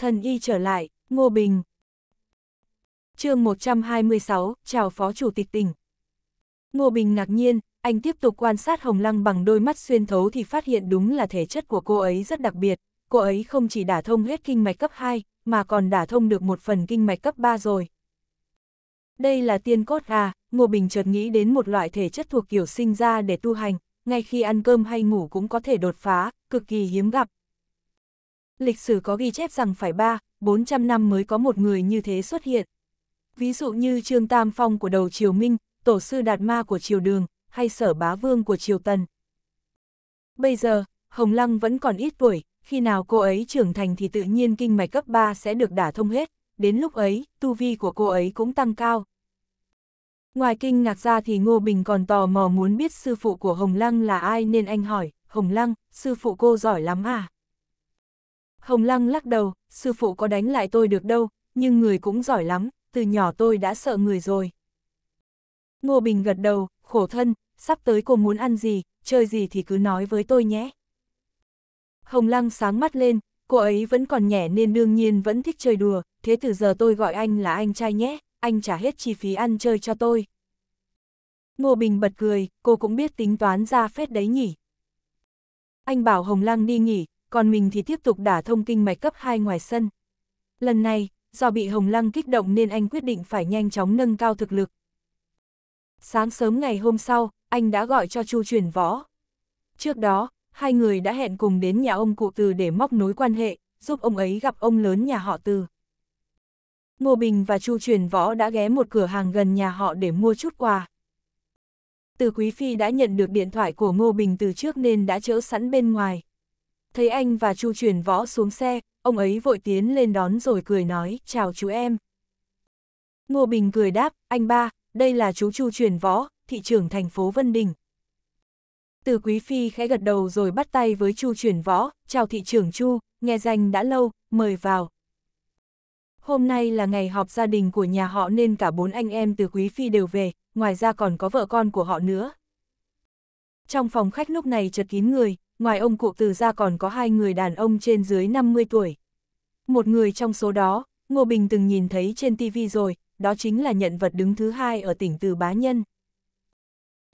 Thần y trở lại, Ngô Bình. chương 126, chào Phó Chủ tịch tỉnh. Ngô Bình ngạc nhiên, anh tiếp tục quan sát Hồng Lăng bằng đôi mắt xuyên thấu thì phát hiện đúng là thể chất của cô ấy rất đặc biệt. Cô ấy không chỉ đả thông huyết kinh mạch cấp 2, mà còn đả thông được một phần kinh mạch cấp 3 rồi. Đây là tiên cốt à, Ngô Bình chợt nghĩ đến một loại thể chất thuộc kiểu sinh ra để tu hành, ngay khi ăn cơm hay ngủ cũng có thể đột phá, cực kỳ hiếm gặp, lịch sử có ghi chép rằng phải 3, 400 năm mới có một người như thế xuất hiện. Ví dụ như Trương Tam Phong của đầu Triều Minh, Tổ sư Đạt Ma của Triều Đường, hay Sở Bá Vương của Triều Tần. Bây giờ, Hồng Lăng vẫn còn ít tuổi, khi nào cô ấy trưởng thành thì tự nhiên kinh mạch cấp 3 sẽ được đả thông hết, đến lúc ấy, tu vi của cô ấy cũng tăng cao. Ngoài kinh ngạc ra thì Ngô Bình còn tò mò muốn biết sư phụ của Hồng Lăng là ai nên anh hỏi, Hồng Lăng, sư phụ cô giỏi lắm à? Hồng Lăng lắc đầu, sư phụ có đánh lại tôi được đâu, nhưng người cũng giỏi lắm, từ nhỏ tôi đã sợ người rồi. Ngô Bình gật đầu, khổ thân, sắp tới cô muốn ăn gì, chơi gì thì cứ nói với tôi nhé. Hồng Lăng sáng mắt lên, cô ấy vẫn còn nhẹ nên đương nhiên vẫn thích chơi đùa, thế từ giờ tôi gọi anh là anh trai nhé, anh trả hết chi phí ăn chơi cho tôi. Ngô Bình bật cười, cô cũng biết tính toán ra phết đấy nhỉ. Anh bảo Hồng Lăng đi nghỉ, còn mình thì tiếp tục đả thông kinh mạch cấp 2 ngoài sân. Lần này, do bị Hồng Lăng kích động nên anh quyết định phải nhanh chóng nâng cao thực lực. Sáng sớm ngày hôm sau, anh đã gọi cho Chu truyền võ. Trước đó, hai người đã hẹn cùng đến nhà ông cụ từ để móc nối quan hệ, giúp ông ấy gặp ông lớn nhà họ từ. Ngô Bình và Chu truyền võ đã ghé một cửa hàng gần nhà họ để mua chút quà. Từ Quý Phi đã nhận được điện thoại của Ngô Bình từ trước nên đã chỡ sẵn bên ngoài thấy anh và Chu Truyền Võ xuống xe, ông ấy vội tiến lên đón rồi cười nói, chào chú em. Ngô Bình cười đáp, anh ba, đây là chú Chu Truyền Võ, thị trưởng thành phố Vân Đình. Từ Quý Phi khẽ gật đầu rồi bắt tay với Chu Truyền Võ, chào thị trưởng Chu, nghe danh đã lâu, mời vào. Hôm nay là ngày họp gia đình của nhà họ nên cả bốn anh em từ Quý Phi đều về, ngoài ra còn có vợ con của họ nữa. Trong phòng khách lúc này chật kín người, ngoài ông cụ từ ra còn có hai người đàn ông trên dưới 50 tuổi. Một người trong số đó, Ngô Bình từng nhìn thấy trên TV rồi, đó chính là nhận vật đứng thứ hai ở tỉnh Từ Bá Nhân.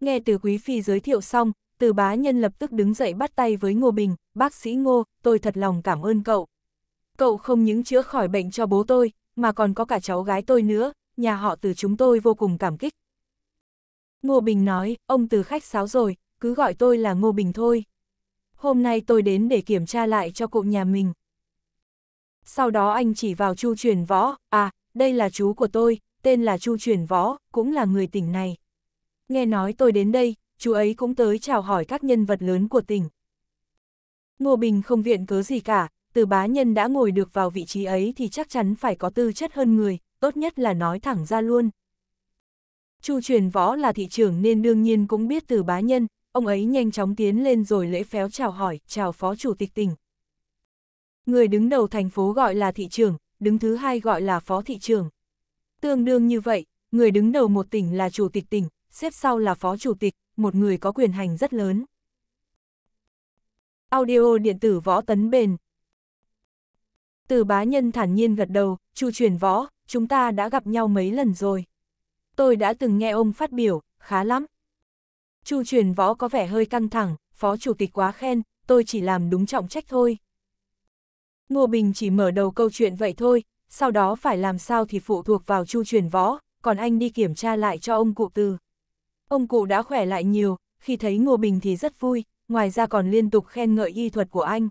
Nghe từ Quý Phi giới thiệu xong, Từ Bá Nhân lập tức đứng dậy bắt tay với Ngô Bình, bác sĩ Ngô, tôi thật lòng cảm ơn cậu. Cậu không những chữa khỏi bệnh cho bố tôi, mà còn có cả cháu gái tôi nữa, nhà họ từ chúng tôi vô cùng cảm kích. Ngô Bình nói, ông từ khách sáo rồi, cứ gọi tôi là Ngô Bình thôi hôm nay tôi đến để kiểm tra lại cho cụ nhà mình. Sau đó anh chỉ vào Chu Truyền Võ, à, đây là chú của tôi, tên là Chu Truyền Võ, cũng là người tỉnh này. Nghe nói tôi đến đây, chú ấy cũng tới chào hỏi các nhân vật lớn của tỉnh. Ngô Bình không viện cớ gì cả, từ bá nhân đã ngồi được vào vị trí ấy thì chắc chắn phải có tư chất hơn người, tốt nhất là nói thẳng ra luôn. Chu truyền võ là thị trưởng nên đương nhiên cũng biết từ bá nhân, ông ấy nhanh chóng tiến lên rồi lễ phéo chào hỏi, chào phó chủ tịch tỉnh. Người đứng đầu thành phố gọi là thị trưởng, đứng thứ hai gọi là phó thị trưởng. Tương đương như vậy, người đứng đầu một tỉnh là chủ tịch tỉnh, xếp sau là phó chủ tịch, một người có quyền hành rất lớn. Audio điện tử võ tấn bền Từ bá nhân thản nhiên gật đầu, chu truyền võ, chúng ta đã gặp nhau mấy lần rồi. Tôi đã từng nghe ông phát biểu, khá lắm. Chu truyền võ có vẻ hơi căng thẳng, phó chủ tịch quá khen, tôi chỉ làm đúng trọng trách thôi. Ngô Bình chỉ mở đầu câu chuyện vậy thôi, sau đó phải làm sao thì phụ thuộc vào chu truyền võ, còn anh đi kiểm tra lại cho ông cụ từ. Ông cụ đã khỏe lại nhiều, khi thấy Ngô Bình thì rất vui, ngoài ra còn liên tục khen ngợi y thuật của anh.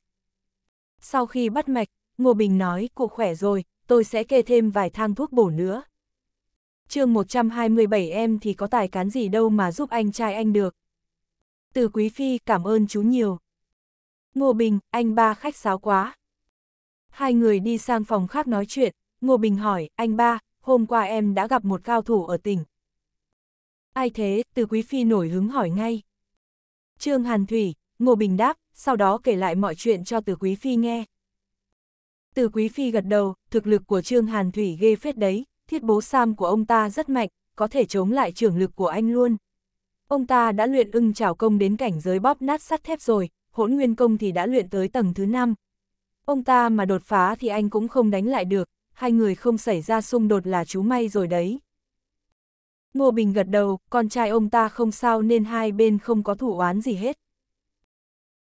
Sau khi bắt mạch, Ngô Bình nói cụ khỏe rồi, tôi sẽ kê thêm vài thang thuốc bổ nữa chương 127 em thì có tài cán gì đâu mà giúp anh trai anh được. Từ Quý Phi cảm ơn chú nhiều. Ngô Bình, anh ba khách sáo quá. Hai người đi sang phòng khác nói chuyện, Ngô Bình hỏi, anh ba, hôm qua em đã gặp một cao thủ ở tỉnh. Ai thế, từ Quý Phi nổi hứng hỏi ngay. Trương Hàn Thủy, Ngô Bình đáp, sau đó kể lại mọi chuyện cho từ Quý Phi nghe. Từ Quý Phi gật đầu, thực lực của Trương Hàn Thủy ghê phết đấy, thiết bố sam của ông ta rất mạnh, có thể chống lại trưởng lực của anh luôn. Ông ta đã luyện ưng trảo công đến cảnh giới bóp nát sắt thép rồi, hỗn nguyên công thì đã luyện tới tầng thứ 5. Ông ta mà đột phá thì anh cũng không đánh lại được, hai người không xảy ra xung đột là chú may rồi đấy. Ngô Bình gật đầu, con trai ông ta không sao nên hai bên không có thủ oán gì hết.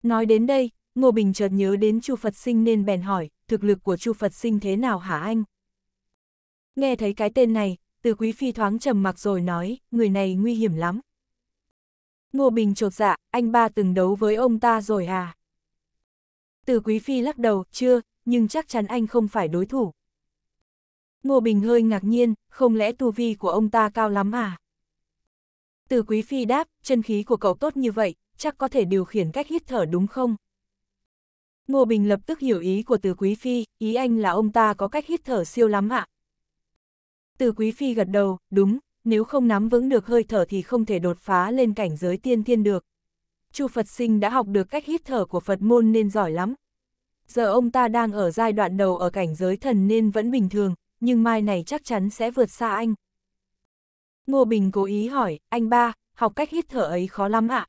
Nói đến đây, Ngô Bình chợt nhớ đến Chu Phật Sinh nên bèn hỏi, thực lực của Chu Phật Sinh thế nào hả anh? Nghe thấy cái tên này, từ quý phi thoáng trầm mặc rồi nói, người này nguy hiểm lắm. Ngô Bình trột dạ, anh ba từng đấu với ông ta rồi à? Từ quý phi lắc đầu, chưa, nhưng chắc chắn anh không phải đối thủ. Ngô Bình hơi ngạc nhiên, không lẽ tu vi của ông ta cao lắm à? Từ quý phi đáp, chân khí của cậu tốt như vậy, chắc có thể điều khiển cách hít thở đúng không? Ngô Bình lập tức hiểu ý của từ quý phi, ý anh là ông ta có cách hít thở siêu lắm ạ. À? Từ quý phi gật đầu, đúng, nếu không nắm vững được hơi thở thì không thể đột phá lên cảnh giới tiên thiên được. Chu Phật Sinh đã học được cách hít thở của Phật môn nên giỏi lắm. Giờ ông ta đang ở giai đoạn đầu ở cảnh giới thần nên vẫn bình thường, nhưng mai này chắc chắn sẽ vượt xa anh. Ngô Bình cố ý hỏi, anh ba, học cách hít thở ấy khó lắm ạ.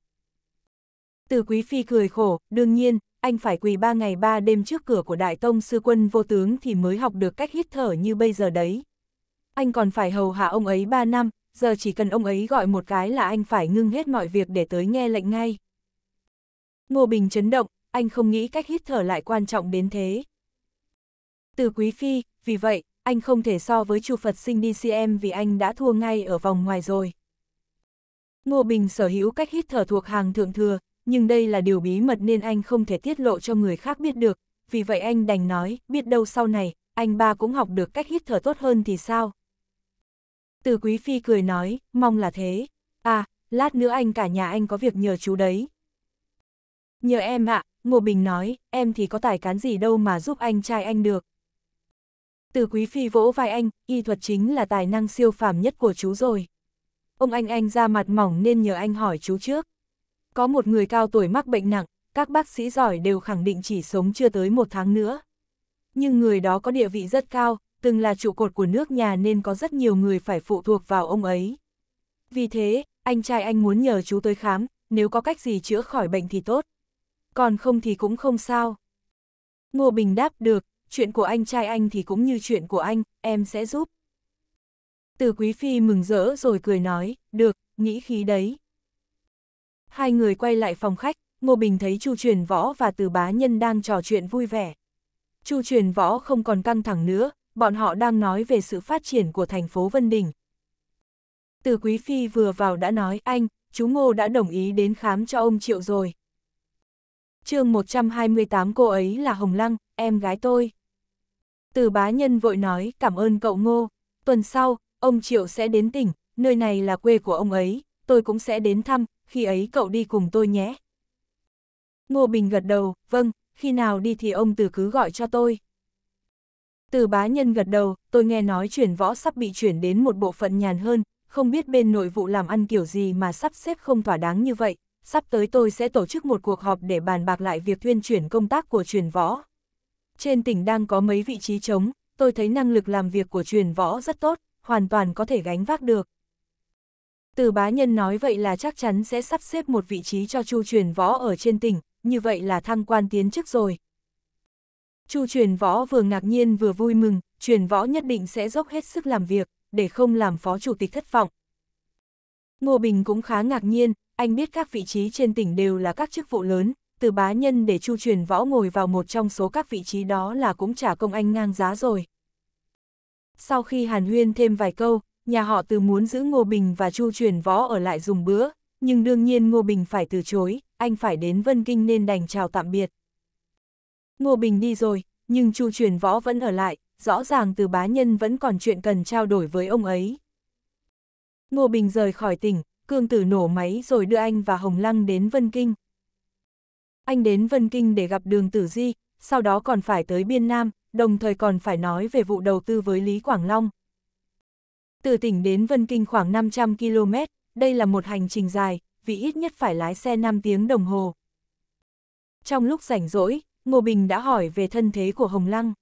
Từ quý phi cười khổ, đương nhiên, anh phải quỳ ba ngày ba đêm trước cửa của Đại Tông Sư Quân Vô Tướng thì mới học được cách hít thở như bây giờ đấy anh còn phải hầu hạ ông ấy 3 năm, giờ chỉ cần ông ấy gọi một cái là anh phải ngưng hết mọi việc để tới nghe lệnh ngay. Ngô Bình chấn động, anh không nghĩ cách hít thở lại quan trọng đến thế. Từ Quý Phi, vì vậy, anh không thể so với Chu Phật Sinh DCM vì anh đã thua ngay ở vòng ngoài rồi. Ngô Bình sở hữu cách hít thở thuộc hàng thượng thừa, nhưng đây là điều bí mật nên anh không thể tiết lộ cho người khác biết được, vì vậy anh đành nói, biết đâu sau này, anh ba cũng học được cách hít thở tốt hơn thì sao. Từ quý phi cười nói, mong là thế. À, lát nữa anh cả nhà anh có việc nhờ chú đấy. Nhờ em ạ, Ngô Bình nói, em thì có tài cán gì đâu mà giúp anh trai anh được. Từ quý phi vỗ vai anh, y thuật chính là tài năng siêu phàm nhất của chú rồi. Ông anh anh ra mặt mỏng nên nhờ anh hỏi chú trước. Có một người cao tuổi mắc bệnh nặng, các bác sĩ giỏi đều khẳng định chỉ sống chưa tới một tháng nữa. Nhưng người đó có địa vị rất cao, từng là trụ cột của nước nhà nên có rất nhiều người phải phụ thuộc vào ông ấy. Vì thế, anh trai anh muốn nhờ chú tới khám, nếu có cách gì chữa khỏi bệnh thì tốt. Còn không thì cũng không sao. Ngô Bình đáp được, chuyện của anh trai anh thì cũng như chuyện của anh, em sẽ giúp. Từ Quý Phi mừng rỡ rồi cười nói, được, nghĩ khí đấy. Hai người quay lại phòng khách, Ngô Bình thấy Chu Truyền Võ và Từ Bá Nhân đang trò chuyện vui vẻ. Chu Truyền Võ không còn căng thẳng nữa, bọn họ đang nói về sự phát triển của thành phố Vân Đình. Từ Quý Phi vừa vào đã nói, anh, chú Ngô đã đồng ý đến khám cho ông Triệu rồi. chương 128 cô ấy là Hồng Lăng, em gái tôi. Từ bá nhân vội nói, cảm ơn cậu Ngô. Tuần sau, ông Triệu sẽ đến tỉnh, nơi này là quê của ông ấy, tôi cũng sẽ đến thăm, khi ấy cậu đi cùng tôi nhé. Ngô Bình gật đầu, vâng, khi nào đi thì ông từ cứ gọi cho tôi. Từ bá nhân gật đầu, tôi nghe nói chuyển võ sắp bị chuyển đến một bộ phận nhàn hơn, không biết bên nội vụ làm ăn kiểu gì mà sắp xếp không thỏa đáng như vậy, sắp tới tôi sẽ tổ chức một cuộc họp để bàn bạc lại việc tuyên chuyển công tác của truyền võ. Trên tỉnh đang có mấy vị trí trống, tôi thấy năng lực làm việc của truyền võ rất tốt, hoàn toàn có thể gánh vác được. Từ bá nhân nói vậy là chắc chắn sẽ sắp xếp một vị trí cho chu truyền võ ở trên tỉnh, như vậy là thăng quan tiến chức rồi, Chu truyền võ vừa ngạc nhiên vừa vui mừng, truyền võ nhất định sẽ dốc hết sức làm việc, để không làm phó chủ tịch thất vọng. Ngô Bình cũng khá ngạc nhiên, anh biết các vị trí trên tỉnh đều là các chức vụ lớn, từ bá nhân để chu truyền võ ngồi vào một trong số các vị trí đó là cũng trả công anh ngang giá rồi. Sau khi Hàn Huyên thêm vài câu, nhà họ từ muốn giữ Ngô Bình và chu truyền võ ở lại dùng bữa, nhưng đương nhiên Ngô Bình phải từ chối, anh phải đến Vân Kinh nên đành chào tạm biệt. Ngô Bình đi rồi, nhưng Chu truyền võ vẫn ở lại, rõ ràng từ bá nhân vẫn còn chuyện cần trao đổi với ông ấy. Ngô Bình rời khỏi tỉnh, cương tử nổ máy rồi đưa anh và Hồng Lăng đến Vân Kinh. Anh đến Vân Kinh để gặp đường tử di, sau đó còn phải tới Biên Nam, đồng thời còn phải nói về vụ đầu tư với Lý Quảng Long. Từ tỉnh đến Vân Kinh khoảng 500 km, đây là một hành trình dài, vì ít nhất phải lái xe 5 tiếng đồng hồ. Trong lúc rảnh rỗi, Ngô Bình đã hỏi về thân thế của Hồng Lăng.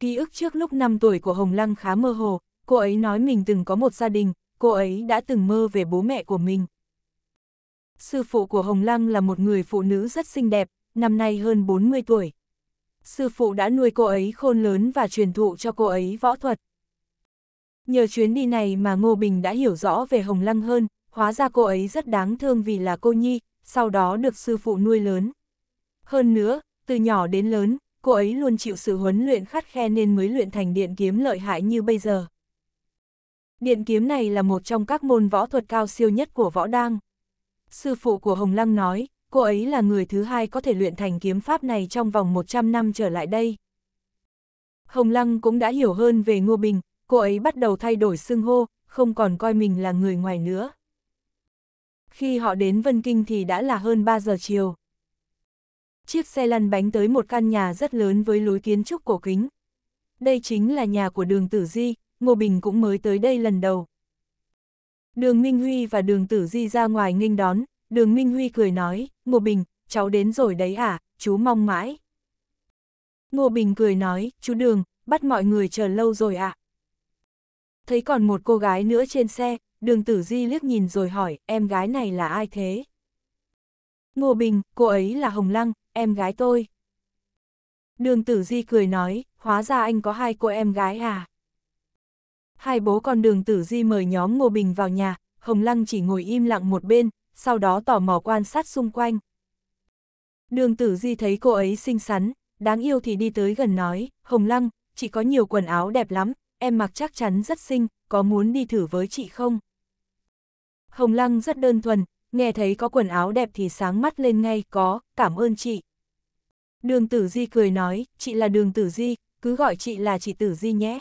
Ký ức trước lúc 5 tuổi của Hồng Lăng khá mơ hồ, cô ấy nói mình từng có một gia đình, cô ấy đã từng mơ về bố mẹ của mình. Sư phụ của Hồng Lăng là một người phụ nữ rất xinh đẹp, năm nay hơn 40 tuổi. Sư phụ đã nuôi cô ấy khôn lớn và truyền thụ cho cô ấy võ thuật. Nhờ chuyến đi này mà Ngô Bình đã hiểu rõ về Hồng Lăng hơn, hóa ra cô ấy rất đáng thương vì là cô nhi, sau đó được sư phụ nuôi lớn. Hơn nữa, từ nhỏ đến lớn, cô ấy luôn chịu sự huấn luyện khắt khe nên mới luyện thành điện kiếm lợi hại như bây giờ. Điện kiếm này là một trong các môn võ thuật cao siêu nhất của võ đang. Sư phụ của Hồng Lăng nói, cô ấy là người thứ hai có thể luyện thành kiếm pháp này trong vòng 100 năm trở lại đây. Hồng Lăng cũng đã hiểu hơn về Ngô Bình, cô ấy bắt đầu thay đổi xưng hô, không còn coi mình là người ngoài nữa. Khi họ đến Vân Kinh thì đã là hơn 3 giờ chiều chiếc xe lăn bánh tới một căn nhà rất lớn với lối kiến trúc cổ kính. Đây chính là nhà của đường Tử Di, Ngô Bình cũng mới tới đây lần đầu. Đường Minh Huy và đường Tử Di ra ngoài nghênh đón, đường Minh Huy cười nói, Ngô Bình, cháu đến rồi đấy à, chú mong mãi. Ngô Bình cười nói, chú đường, bắt mọi người chờ lâu rồi à. Thấy còn một cô gái nữa trên xe, đường Tử Di liếc nhìn rồi hỏi, em gái này là ai thế? Ngô Bình, cô ấy là Hồng Lăng, em gái tôi. Đường tử di cười nói, hóa ra anh có hai cô em gái à. Hai bố con đường tử di mời nhóm Ngô Bình vào nhà, Hồng Lăng chỉ ngồi im lặng một bên, sau đó tò mò quan sát xung quanh. Đường tử di thấy cô ấy xinh xắn, đáng yêu thì đi tới gần nói, Hồng Lăng, chị có nhiều quần áo đẹp lắm, em mặc chắc chắn rất xinh, có muốn đi thử với chị không? Hồng Lăng rất đơn thuần, nghe thấy có quần áo đẹp thì sáng mắt lên ngay, có, cảm ơn chị. Đường tử di cười nói, chị là đường tử di, cứ gọi chị là chị tử di nhé.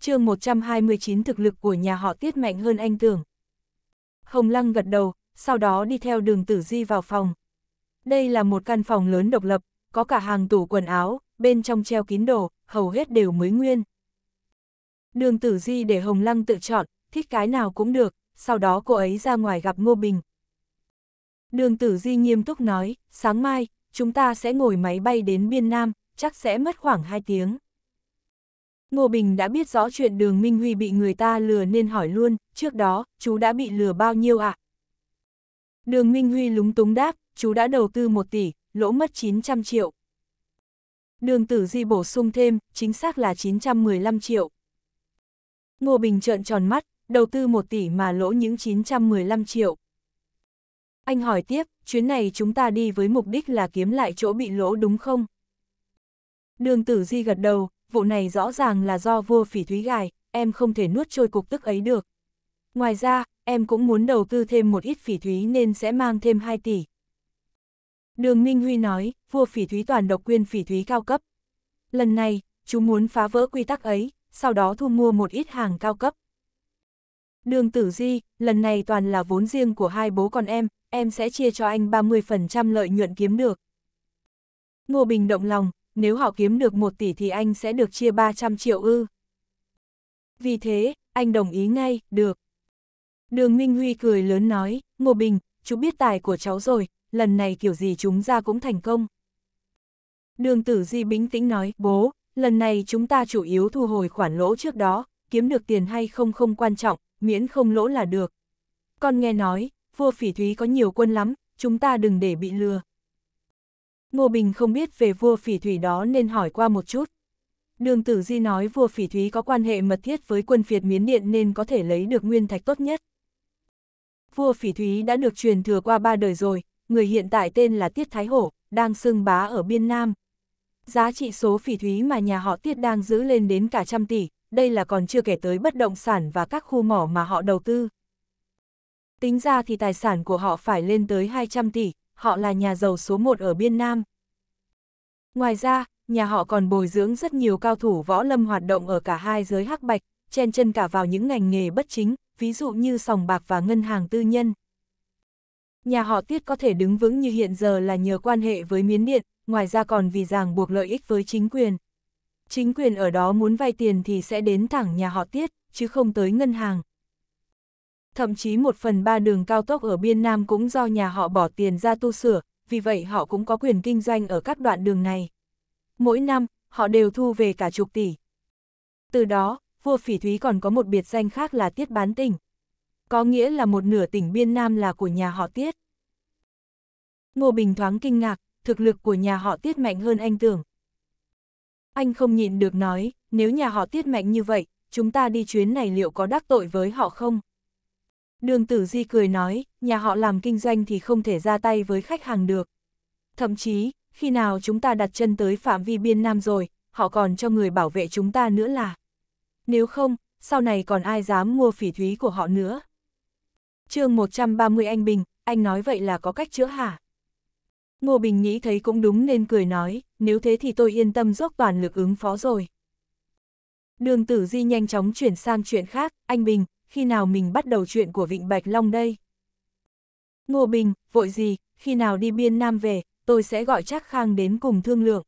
chương 129 thực lực của nhà họ tiết mạnh hơn anh tưởng. Hồng Lăng gật đầu, sau đó đi theo đường tử di vào phòng. Đây là một căn phòng lớn độc lập, có cả hàng tủ quần áo, bên trong treo kín đồ, hầu hết đều mới nguyên. Đường tử di để Hồng Lăng tự chọn, thích cái nào cũng được, sau đó cô ấy ra ngoài gặp Ngô Bình. Đường tử di nghiêm túc nói, sáng mai, chúng ta sẽ ngồi máy bay đến Biên Nam, chắc sẽ mất khoảng 2 tiếng. Ngô Bình đã biết rõ chuyện đường Minh Huy bị người ta lừa nên hỏi luôn, trước đó, chú đã bị lừa bao nhiêu ạ? À? Đường Minh Huy lúng túng đáp, chú đã đầu tư 1 tỷ, lỗ mất 900 triệu. Đường tử di bổ sung thêm, chính xác là 915 triệu. Ngô Bình trợn tròn mắt, đầu tư 1 tỷ mà lỗ những 915 triệu. Anh hỏi tiếp, chuyến này chúng ta đi với mục đích là kiếm lại chỗ bị lỗ đúng không? Đường tử di gật đầu, vụ này rõ ràng là do vua phỉ thúy gài, em không thể nuốt trôi cục tức ấy được. Ngoài ra, em cũng muốn đầu tư thêm một ít phỉ thúy nên sẽ mang thêm 2 tỷ. Đường Minh Huy nói, vua phỉ thúy toàn độc quyền phỉ thúy cao cấp. Lần này, chú muốn phá vỡ quy tắc ấy, sau đó thu mua một ít hàng cao cấp. Đường Tử Di, lần này toàn là vốn riêng của hai bố con em, em sẽ chia cho anh 30% lợi nhuận kiếm được. Ngô Bình động lòng, nếu họ kiếm được 1 tỷ thì anh sẽ được chia 300 triệu ư. Vì thế, anh đồng ý ngay, được. Đường Minh Huy cười lớn nói, Ngô Bình, chú biết tài của cháu rồi, lần này kiểu gì chúng ra cũng thành công. Đường Tử Di bính tĩnh nói, bố, lần này chúng ta chủ yếu thu hồi khoản lỗ trước đó, kiếm được tiền hay không không quan trọng, miễn không lỗ là được. Con nghe nói, vua phỉ thúy có nhiều quân lắm, chúng ta đừng để bị lừa. Ngô Bình không biết về vua phỉ thủy đó nên hỏi qua một chút. Đường Tử Di nói vua phỉ thúy có quan hệ mật thiết với quân phiệt miến điện nên có thể lấy được nguyên thạch tốt nhất. Vua phỉ thúy đã được truyền thừa qua ba đời rồi, người hiện tại tên là Tiết Thái Hổ, đang xưng bá ở biên Nam. Giá trị số phỉ thúy mà nhà họ Tiết đang giữ lên đến cả trăm tỷ, đây là còn chưa kể tới bất động sản và các khu mỏ mà họ đầu tư. Tính ra thì tài sản của họ phải lên tới 200 tỷ, họ là nhà giàu số 1 ở Biên Nam. Ngoài ra, nhà họ còn bồi dưỡng rất nhiều cao thủ võ lâm hoạt động ở cả hai giới hắc bạch, chen chân cả vào những ngành nghề bất chính, ví dụ như sòng bạc và ngân hàng tư nhân. Nhà họ Tiết có thể đứng vững như hiện giờ là nhờ quan hệ với Miến Điện, ngoài ra còn vì ràng buộc lợi ích với chính quyền. Chính quyền ở đó muốn vay tiền thì sẽ đến thẳng nhà họ Tiết, chứ không tới ngân hàng thậm chí một phần ba đường cao tốc ở biên Nam cũng do nhà họ bỏ tiền ra tu sửa, vì vậy họ cũng có quyền kinh doanh ở các đoạn đường này. Mỗi năm, họ đều thu về cả chục tỷ. Từ đó, vua phỉ thúy còn có một biệt danh khác là tiết bán tỉnh. Có nghĩa là một nửa tỉnh biên Nam là của nhà họ tiết. Ngô Bình thoáng kinh ngạc, thực lực của nhà họ tiết mạnh hơn anh tưởng. Anh không nhịn được nói, nếu nhà họ tiết mạnh như vậy, chúng ta đi chuyến này liệu có đắc tội với họ không? Đường tử di cười nói, nhà họ làm kinh doanh thì không thể ra tay với khách hàng được. Thậm chí, khi nào chúng ta đặt chân tới phạm vi biên nam rồi, họ còn cho người bảo vệ chúng ta nữa là. Nếu không, sau này còn ai dám mua phỉ thúy của họ nữa. chương 130 anh Bình, anh nói vậy là có cách chữa hả? Ngô Bình nghĩ thấy cũng đúng nên cười nói, nếu thế thì tôi yên tâm dốc toàn lực ứng phó rồi. Đường tử di nhanh chóng chuyển sang chuyện khác, anh Bình, khi nào mình bắt đầu chuyện của Vịnh Bạch Long đây? Ngô Bình, vội gì, khi nào đi biên Nam về, tôi sẽ gọi Trác Khang đến cùng thương lượng.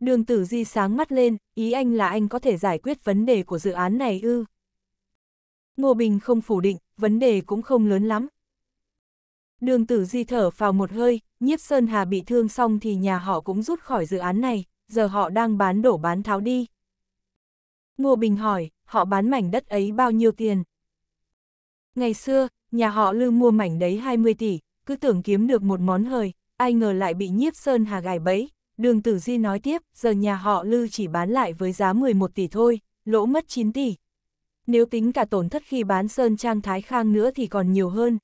Đường tử di sáng mắt lên, ý anh là anh có thể giải quyết vấn đề của dự án này ư. Ngô Bình không phủ định, vấn đề cũng không lớn lắm. Đường tử di thở vào một hơi, nhiếp Sơn Hà bị thương xong thì nhà họ cũng rút khỏi dự án này, giờ họ đang bán đổ bán tháo đi, Ngô Bình hỏi, họ bán mảnh đất ấy bao nhiêu tiền? Ngày xưa, nhà họ Lư mua mảnh đấy 20 tỷ, cứ tưởng kiếm được một món hời, ai ngờ lại bị nhiếp sơn hà gài bẫy. Đường Tử Di nói tiếp, giờ nhà họ Lư chỉ bán lại với giá 11 tỷ thôi, lỗ mất 9 tỷ. Nếu tính cả tổn thất khi bán Sơn Trang Thái Khang nữa thì còn nhiều hơn.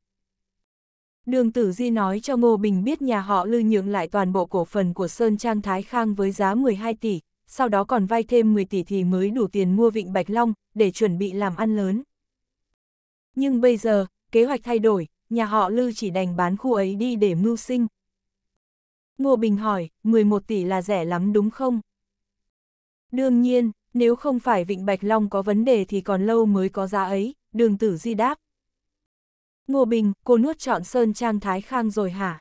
Đường Tử Di nói cho Ngô Bình biết nhà họ Lư nhượng lại toàn bộ cổ phần của Sơn Trang Thái Khang với giá 12 tỷ, sau đó còn vay thêm 10 tỷ thì mới đủ tiền mua vịnh Bạch Long, để chuẩn bị làm ăn lớn. Nhưng bây giờ, kế hoạch thay đổi, nhà họ Lư chỉ đành bán khu ấy đi để mưu sinh. Ngô Bình hỏi, 11 tỷ là rẻ lắm đúng không? Đương nhiên, nếu không phải Vịnh Bạch Long có vấn đề thì còn lâu mới có giá ấy, đường tử di đáp. Ngô Bình, cô nuốt chọn Sơn Trang Thái Khang rồi hả?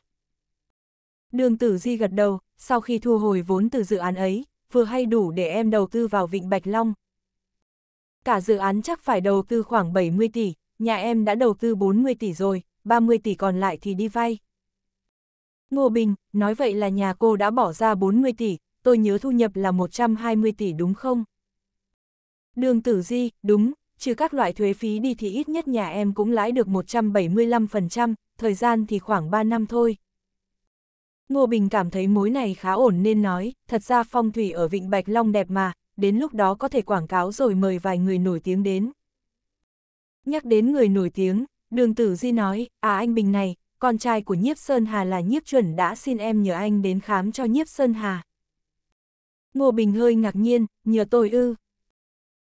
Đường tử di gật đầu, sau khi thu hồi vốn từ dự án ấy, vừa hay đủ để em đầu tư vào Vịnh Bạch Long. Cả dự án chắc phải đầu tư khoảng 70 tỷ, nhà em đã đầu tư 40 tỷ rồi, 30 tỷ còn lại thì đi vay. Ngô Bình, nói vậy là nhà cô đã bỏ ra 40 tỷ, tôi nhớ thu nhập là 120 tỷ đúng không? Đường tử di, đúng, trừ các loại thuế phí đi thì ít nhất nhà em cũng lãi được 175%, thời gian thì khoảng 3 năm thôi. Ngô Bình cảm thấy mối này khá ổn nên nói, thật ra phong thủy ở Vịnh Bạch Long đẹp mà, đến lúc đó có thể quảng cáo rồi mời vài người nổi tiếng đến. Nhắc đến người nổi tiếng, đường tử di nói, à anh Bình này, con trai của Nhiếp Sơn Hà là Nhiếp Chuẩn đã xin em nhờ anh đến khám cho Nhiếp Sơn Hà. Ngô Bình hơi ngạc nhiên, nhờ tôi ư.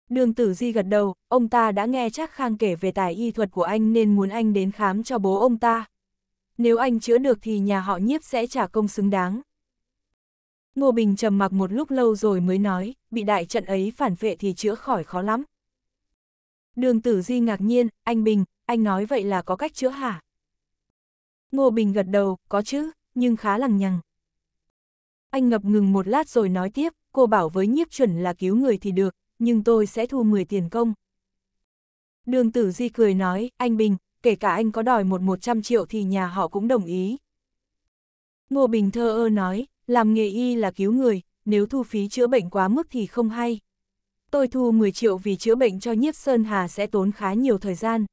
Đường tử di gật đầu, ông ta đã nghe chắc khang kể về tài y thuật của anh nên muốn anh đến khám cho bố ông ta nếu anh chữa được thì nhà họ nhiếp sẽ trả công xứng đáng. Ngô Bình trầm mặc một lúc lâu rồi mới nói, bị đại trận ấy phản vệ thì chữa khỏi khó lắm. Đường tử di ngạc nhiên, anh Bình, anh nói vậy là có cách chữa hả? Ngô Bình gật đầu, có chứ, nhưng khá lằng nhằng. Anh ngập ngừng một lát rồi nói tiếp, cô bảo với nhiếp chuẩn là cứu người thì được, nhưng tôi sẽ thu 10 tiền công. Đường tử di cười nói, anh Bình, kể cả anh có đòi một 100 triệu thì nhà họ cũng đồng ý. Ngô Bình thơ ơ nói, làm nghề y là cứu người, nếu thu phí chữa bệnh quá mức thì không hay. Tôi thu 10 triệu vì chữa bệnh cho nhiếp Sơn Hà sẽ tốn khá nhiều thời gian.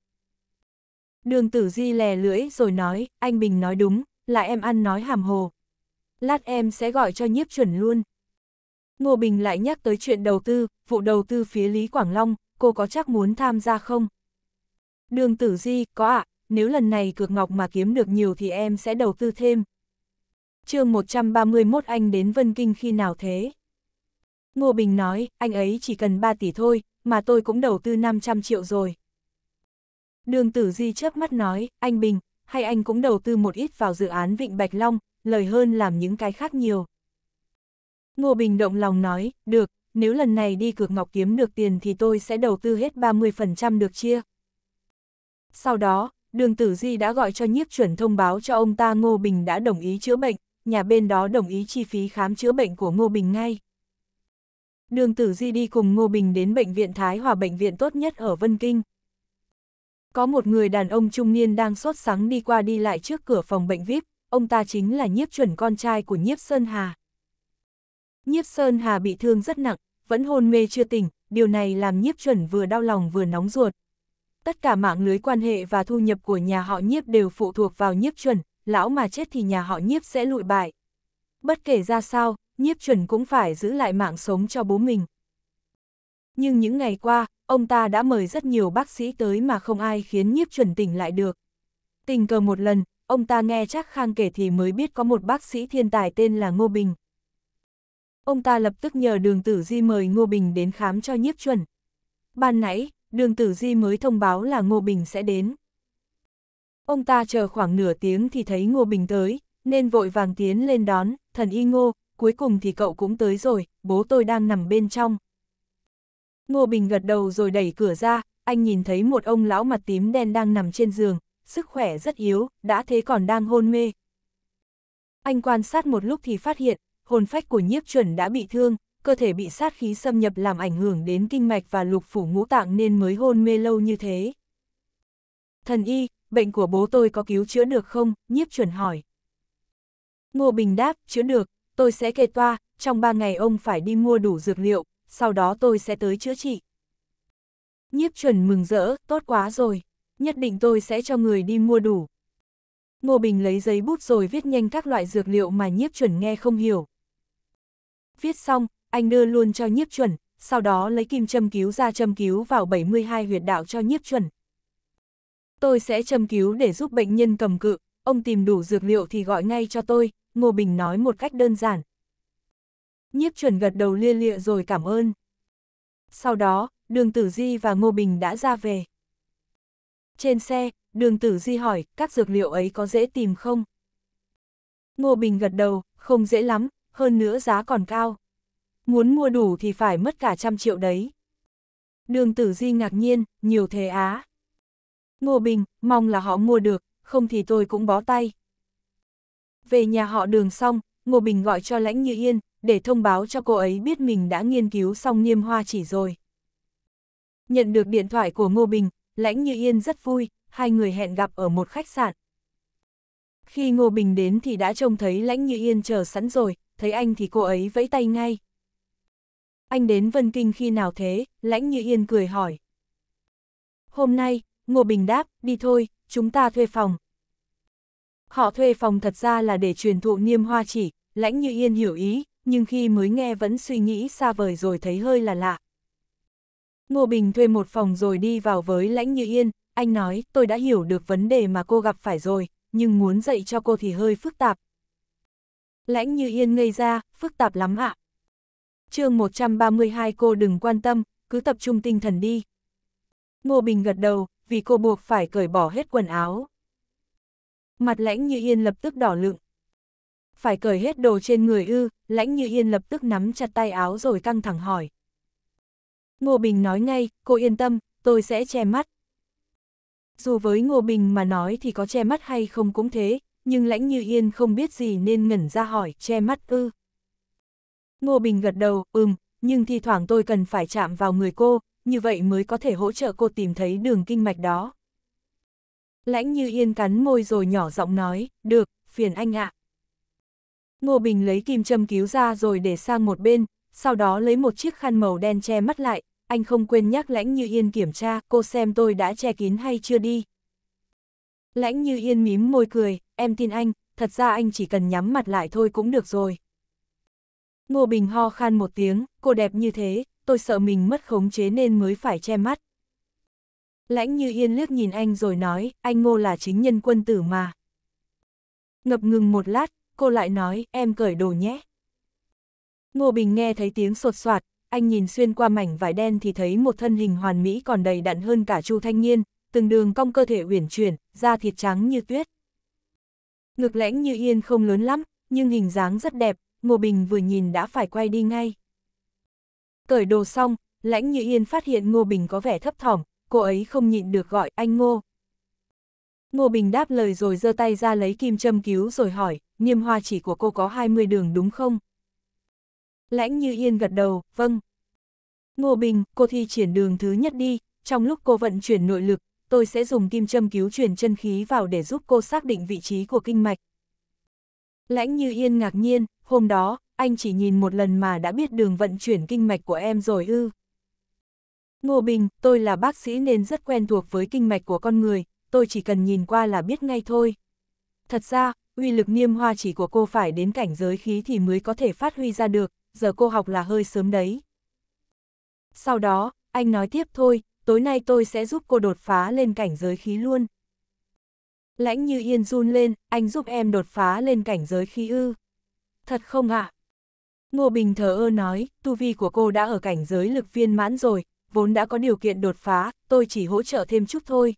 Đường tử di lè lưỡi rồi nói, anh Bình nói đúng, là em ăn nói hàm hồ. Lát em sẽ gọi cho nhiếp chuẩn luôn. Ngô Bình lại nhắc tới chuyện đầu tư, vụ đầu tư phía Lý Quảng Long, cô có chắc muốn tham gia không? Đường tử di, có ạ, à, nếu lần này cược ngọc mà kiếm được nhiều thì em sẽ đầu tư thêm. chương 131 anh đến Vân Kinh khi nào thế? Ngô Bình nói, anh ấy chỉ cần 3 tỷ thôi, mà tôi cũng đầu tư 500 triệu rồi. Đường tử di chớp mắt nói, anh Bình, hay anh cũng đầu tư một ít vào dự án Vịnh Bạch Long, lời hơn làm những cái khác nhiều. Ngô Bình động lòng nói, được, nếu lần này đi cược ngọc kiếm được tiền thì tôi sẽ đầu tư hết 30% được chia. Sau đó, đường tử di đã gọi cho nhiếp chuẩn thông báo cho ông ta Ngô Bình đã đồng ý chữa bệnh, nhà bên đó đồng ý chi phí khám chữa bệnh của Ngô Bình ngay. Đường tử di đi cùng Ngô Bình đến bệnh viện Thái Hòa bệnh viện tốt nhất ở Vân Kinh. Có một người đàn ông trung niên đang sốt sắng đi qua đi lại trước cửa phòng bệnh VIP, ông ta chính là nhiếp chuẩn con trai của nhiếp Sơn Hà. Nhiếp Sơn Hà bị thương rất nặng, vẫn hôn mê chưa tỉnh, điều này làm nhiếp chuẩn vừa đau lòng vừa nóng ruột, tất cả mạng lưới quan hệ và thu nhập của nhà họ nhiếp đều phụ thuộc vào nhiếp chuẩn, lão mà chết thì nhà họ nhiếp sẽ lụi bại. Bất kể ra sao, nhiếp chuẩn cũng phải giữ lại mạng sống cho bố mình. Nhưng những ngày qua, ông ta đã mời rất nhiều bác sĩ tới mà không ai khiến nhiếp chuẩn tỉnh lại được. Tình cờ một lần, ông ta nghe chắc khang kể thì mới biết có một bác sĩ thiên tài tên là Ngô Bình. Ông ta lập tức nhờ đường tử di mời Ngô Bình đến khám cho nhiếp chuẩn. Ban nãy, đường tử di mới thông báo là Ngô Bình sẽ đến. Ông ta chờ khoảng nửa tiếng thì thấy Ngô Bình tới, nên vội vàng tiến lên đón, thần y Ngô, cuối cùng thì cậu cũng tới rồi, bố tôi đang nằm bên trong. Ngô Bình gật đầu rồi đẩy cửa ra, anh nhìn thấy một ông lão mặt tím đen đang nằm trên giường, sức khỏe rất yếu, đã thế còn đang hôn mê. Anh quan sát một lúc thì phát hiện, hồn phách của nhiếp chuẩn đã bị thương, cơ thể bị sát khí xâm nhập làm ảnh hưởng đến kinh mạch và lục phủ ngũ tạng nên mới hôn mê lâu như thế. Thần y, bệnh của bố tôi có cứu chữa được không? Nhiếp chuẩn hỏi. Ngô Bình đáp, chữa được, tôi sẽ kê toa, trong ba ngày ông phải đi mua đủ dược liệu, sau đó tôi sẽ tới chữa trị. Nhiếp chuẩn mừng rỡ, tốt quá rồi, nhất định tôi sẽ cho người đi mua đủ. Ngô Bình lấy giấy bút rồi viết nhanh các loại dược liệu mà nhiếp chuẩn nghe không hiểu. Viết xong, anh đưa luôn cho nhiếp chuẩn, sau đó lấy kim châm cứu ra châm cứu vào 72 huyệt đạo cho nhiếp chuẩn. Tôi sẽ châm cứu để giúp bệnh nhân cầm cự, ông tìm đủ dược liệu thì gọi ngay cho tôi, Ngô Bình nói một cách đơn giản. Nhiếp chuẩn gật đầu lia lịa rồi cảm ơn. Sau đó, đường tử di và Ngô Bình đã ra về. Trên xe, đường tử di hỏi, các dược liệu ấy có dễ tìm không? Ngô Bình gật đầu, không dễ lắm, hơn nữa giá còn cao, muốn mua đủ thì phải mất cả trăm triệu đấy. Đường tử di ngạc nhiên, nhiều thế á. Ngô Bình, mong là họ mua được, không thì tôi cũng bó tay. Về nhà họ đường xong, Ngô Bình gọi cho Lãnh Như Yên, để thông báo cho cô ấy biết mình đã nghiên cứu xong niêm hoa chỉ rồi. Nhận được điện thoại của Ngô Bình, Lãnh Như Yên rất vui, hai người hẹn gặp ở một khách sạn. Khi Ngô Bình đến thì đã trông thấy Lãnh Như Yên chờ sẵn rồi, thấy anh thì cô ấy vẫy tay ngay anh đến Vân Kinh khi nào thế, lãnh như yên cười hỏi. Hôm nay, Ngô Bình đáp, đi thôi, chúng ta thuê phòng. Họ thuê phòng thật ra là để truyền thụ niêm hoa chỉ, lãnh như yên hiểu ý, nhưng khi mới nghe vẫn suy nghĩ xa vời rồi thấy hơi là lạ. Ngô Bình thuê một phòng rồi đi vào với lãnh như yên, anh nói, tôi đã hiểu được vấn đề mà cô gặp phải rồi, nhưng muốn dạy cho cô thì hơi phức tạp. Lãnh như yên ngây ra, phức tạp lắm ạ, chương 132 cô đừng quan tâm, cứ tập trung tinh thần đi. Ngô Bình gật đầu, vì cô buộc phải cởi bỏ hết quần áo. Mặt lãnh như yên lập tức đỏ lựng. Phải cởi hết đồ trên người ư, lãnh như yên lập tức nắm chặt tay áo rồi căng thẳng hỏi. Ngô Bình nói ngay, cô yên tâm, tôi sẽ che mắt. Dù với Ngô Bình mà nói thì có che mắt hay không cũng thế, nhưng lãnh như yên không biết gì nên ngẩn ra hỏi che mắt ư. Ngô Bình gật đầu, ừm, nhưng thi thoảng tôi cần phải chạm vào người cô, như vậy mới có thể hỗ trợ cô tìm thấy đường kinh mạch đó. Lãnh như yên cắn môi rồi nhỏ giọng nói, được, phiền anh ạ. Ngô Bình lấy kim châm cứu ra rồi để sang một bên, sau đó lấy một chiếc khăn màu đen che mắt lại, anh không quên nhắc Lãnh Như Yên kiểm tra cô xem tôi đã che kín hay chưa đi. Lãnh Như Yên mím môi cười, em tin anh, thật ra anh chỉ cần nhắm mặt lại thôi cũng được rồi. Ngô Bình ho khan một tiếng, cô đẹp như thế, tôi sợ mình mất khống chế nên mới phải che mắt. Lãnh như yên liếc nhìn anh rồi nói, anh Ngô là chính nhân quân tử mà. Ngập ngừng một lát, cô lại nói, em cởi đồ nhé. Ngô Bình nghe thấy tiếng sột soạt, anh nhìn xuyên qua mảnh vải đen thì thấy một thân hình hoàn mỹ còn đầy đặn hơn cả Chu Thanh Niên, từng đường cong cơ thể uyển chuyển, da thịt trắng như tuyết. Ngực lãnh như yên không lớn lắm, nhưng hình dáng rất đẹp, Ngô Bình vừa nhìn đã phải quay đi ngay. Cởi đồ xong, lãnh như yên phát hiện Ngô Bình có vẻ thấp thỏm, cô ấy không nhịn được gọi anh Ngô. Ngô Bình đáp lời rồi giơ tay ra lấy kim châm cứu rồi hỏi, niêm hoa chỉ của cô có 20 đường đúng không? Lãnh như yên gật đầu, vâng. Ngô Bình, cô thi triển đường thứ nhất đi, trong lúc cô vận chuyển nội lực, tôi sẽ dùng kim châm cứu truyền chân khí vào để giúp cô xác định vị trí của kinh mạch. Lãnh như yên ngạc nhiên, hôm đó, anh chỉ nhìn một lần mà đã biết đường vận chuyển kinh mạch của em rồi ư. Ngô Bình, tôi là bác sĩ nên rất quen thuộc với kinh mạch của con người, tôi chỉ cần nhìn qua là biết ngay thôi. Thật ra, uy lực niêm hoa chỉ của cô phải đến cảnh giới khí thì mới có thể phát huy ra được, giờ cô học là hơi sớm đấy. Sau đó, anh nói tiếp thôi, tối nay tôi sẽ giúp cô đột phá lên cảnh giới khí luôn. Lãnh như yên run lên, anh giúp em đột phá lên cảnh giới khí ư. Thật không ạ? À? Ngô Bình thờ ơ nói, tu vi của cô đã ở cảnh giới lực viên mãn rồi, vốn đã có điều kiện đột phá, tôi chỉ hỗ trợ thêm chút thôi.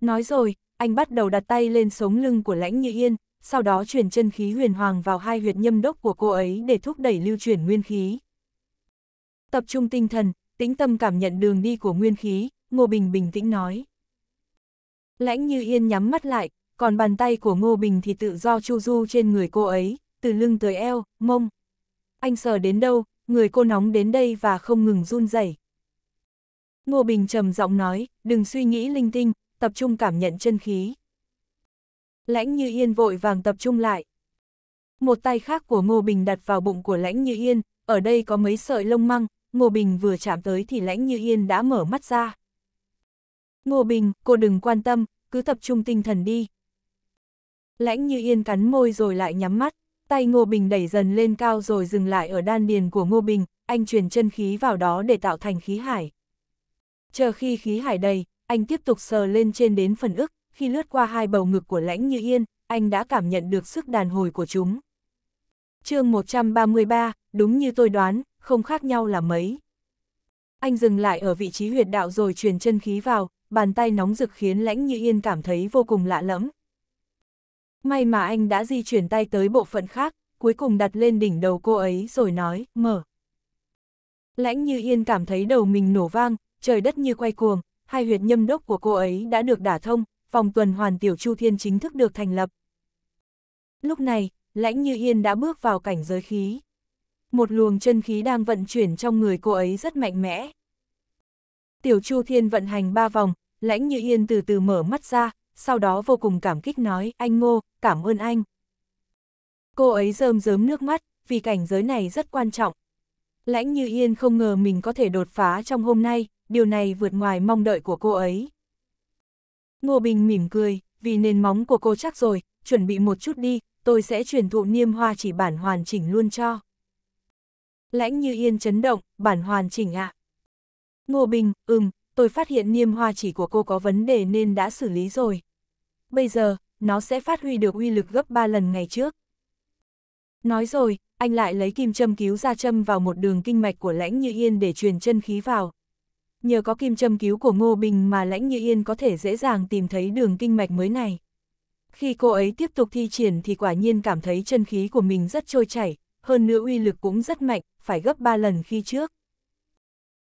Nói rồi, anh bắt đầu đặt tay lên sống lưng của lãnh như yên, sau đó chuyển chân khí huyền hoàng vào hai huyệt nhâm đốc của cô ấy để thúc đẩy lưu chuyển nguyên khí. Tập trung tinh thần, tĩnh tâm cảm nhận đường đi của nguyên khí, Ngô Bình bình tĩnh nói. Lãnh như yên nhắm mắt lại, còn bàn tay của Ngô Bình thì tự do chu du trên người cô ấy, từ lưng tới eo, mông. Anh sờ đến đâu, người cô nóng đến đây và không ngừng run rẩy. Ngô Bình trầm giọng nói, đừng suy nghĩ linh tinh, tập trung cảm nhận chân khí. Lãnh như yên vội vàng tập trung lại. Một tay khác của Ngô Bình đặt vào bụng của lãnh như yên, ở đây có mấy sợi lông măng, Ngô Bình vừa chạm tới thì lãnh như yên đã mở mắt ra. Ngô Bình, cô đừng quan tâm, cứ tập trung tinh thần đi. Lãnh như yên cắn môi rồi lại nhắm mắt, tay Ngô Bình đẩy dần lên cao rồi dừng lại ở đan điền của Ngô Bình, anh truyền chân khí vào đó để tạo thành khí hải. Chờ khi khí hải đầy, anh tiếp tục sờ lên trên đến phần ức, khi lướt qua hai bầu ngực của lãnh như yên, anh đã cảm nhận được sức đàn hồi của chúng. chương 133, đúng như tôi đoán, không khác nhau là mấy. Anh dừng lại ở vị trí huyệt đạo rồi truyền chân khí vào, bàn tay nóng rực khiến lãnh như yên cảm thấy vô cùng lạ lẫm. May mà anh đã di chuyển tay tới bộ phận khác, cuối cùng đặt lên đỉnh đầu cô ấy rồi nói, mở. Lãnh như yên cảm thấy đầu mình nổ vang, trời đất như quay cuồng, hai huyệt nhâm đốc của cô ấy đã được đả thông, vòng tuần hoàn tiểu chu thiên chính thức được thành lập. Lúc này, lãnh như yên đã bước vào cảnh giới khí. Một luồng chân khí đang vận chuyển trong người cô ấy rất mạnh mẽ. Tiểu chu thiên vận hành ba vòng, Lãnh Như Yên từ từ mở mắt ra, sau đó vô cùng cảm kích nói, anh Ngô, cảm ơn anh. Cô ấy rơm rớm nước mắt, vì cảnh giới này rất quan trọng. Lãnh Như Yên không ngờ mình có thể đột phá trong hôm nay, điều này vượt ngoài mong đợi của cô ấy. Ngô Bình mỉm cười, vì nền móng của cô chắc rồi, chuẩn bị một chút đi, tôi sẽ truyền thụ niêm hoa chỉ bản hoàn chỉnh luôn cho. Lãnh Như Yên chấn động, bản hoàn chỉnh ạ. Ngô Bình, ừm, tôi phát hiện niêm hoa chỉ của cô có vấn đề nên đã xử lý rồi. Bây giờ, nó sẽ phát huy được uy lực gấp 3 lần ngày trước. Nói rồi, anh lại lấy kim châm cứu ra châm vào một đường kinh mạch của lãnh như yên để truyền chân khí vào. Nhờ có kim châm cứu của Ngô Bình mà lãnh như yên có thể dễ dàng tìm thấy đường kinh mạch mới này. Khi cô ấy tiếp tục thi triển thì quả nhiên cảm thấy chân khí của mình rất trôi chảy, hơn nữa uy lực cũng rất mạnh, phải gấp 3 lần khi trước.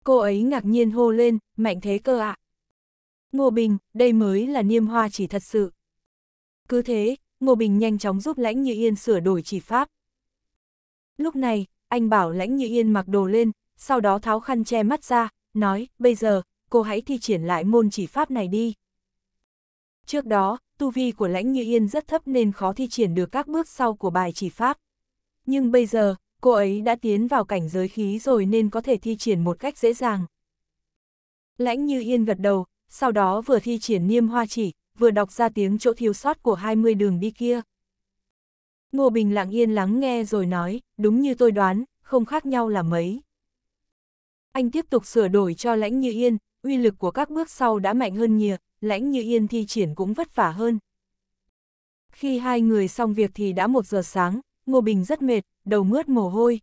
Cô ấy ngạc nhiên hô lên, mạnh thế cơ ạ. À. Ngô Bình, đây mới là niêm hoa chỉ thật sự. Cứ thế, Ngô Bình nhanh chóng giúp Lãnh Như Yên sửa đổi chỉ pháp. Lúc này, anh bảo Lãnh Như Yên mặc đồ lên, sau đó tháo khăn che mắt ra, nói, bây giờ, cô hãy thi triển lại môn chỉ pháp này đi. Trước đó, tu vi của Lãnh Như Yên rất thấp nên khó thi triển được các bước sau của bài chỉ pháp. Nhưng bây giờ, cô ấy đã tiến vào cảnh giới khí rồi nên có thể thi triển một cách dễ dàng. Lãnh như yên gật đầu, sau đó vừa thi triển niêm hoa chỉ, vừa đọc ra tiếng chỗ thiếu sót của 20 đường đi kia. Ngô Bình lặng yên lắng nghe rồi nói, đúng như tôi đoán, không khác nhau là mấy. Anh tiếp tục sửa đổi cho lãnh như yên, uy lực của các bước sau đã mạnh hơn nhiều, lãnh như yên thi triển cũng vất vả hơn. Khi hai người xong việc thì đã một giờ sáng, Ngô Bình rất mệt, đầu mướt mồ hôi.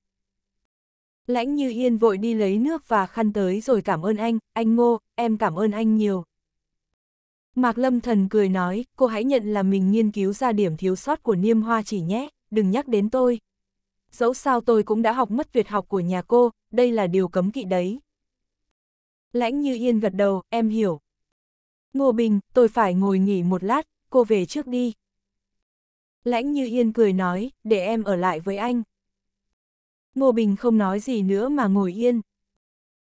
Lãnh như yên vội đi lấy nước và khăn tới rồi cảm ơn anh, anh Ngô, em cảm ơn anh nhiều. Mạc Lâm Thần cười nói, cô hãy nhận là mình nghiên cứu ra điểm thiếu sót của niêm hoa chỉ nhé, đừng nhắc đến tôi. Dẫu sao tôi cũng đã học mất việt học của nhà cô, đây là điều cấm kỵ đấy. Lãnh như yên gật đầu, em hiểu. Ngô Bình, tôi phải ngồi nghỉ một lát, cô về trước đi. Lãnh như yên cười nói, để em ở lại với anh. Ngô Bình không nói gì nữa mà ngồi yên.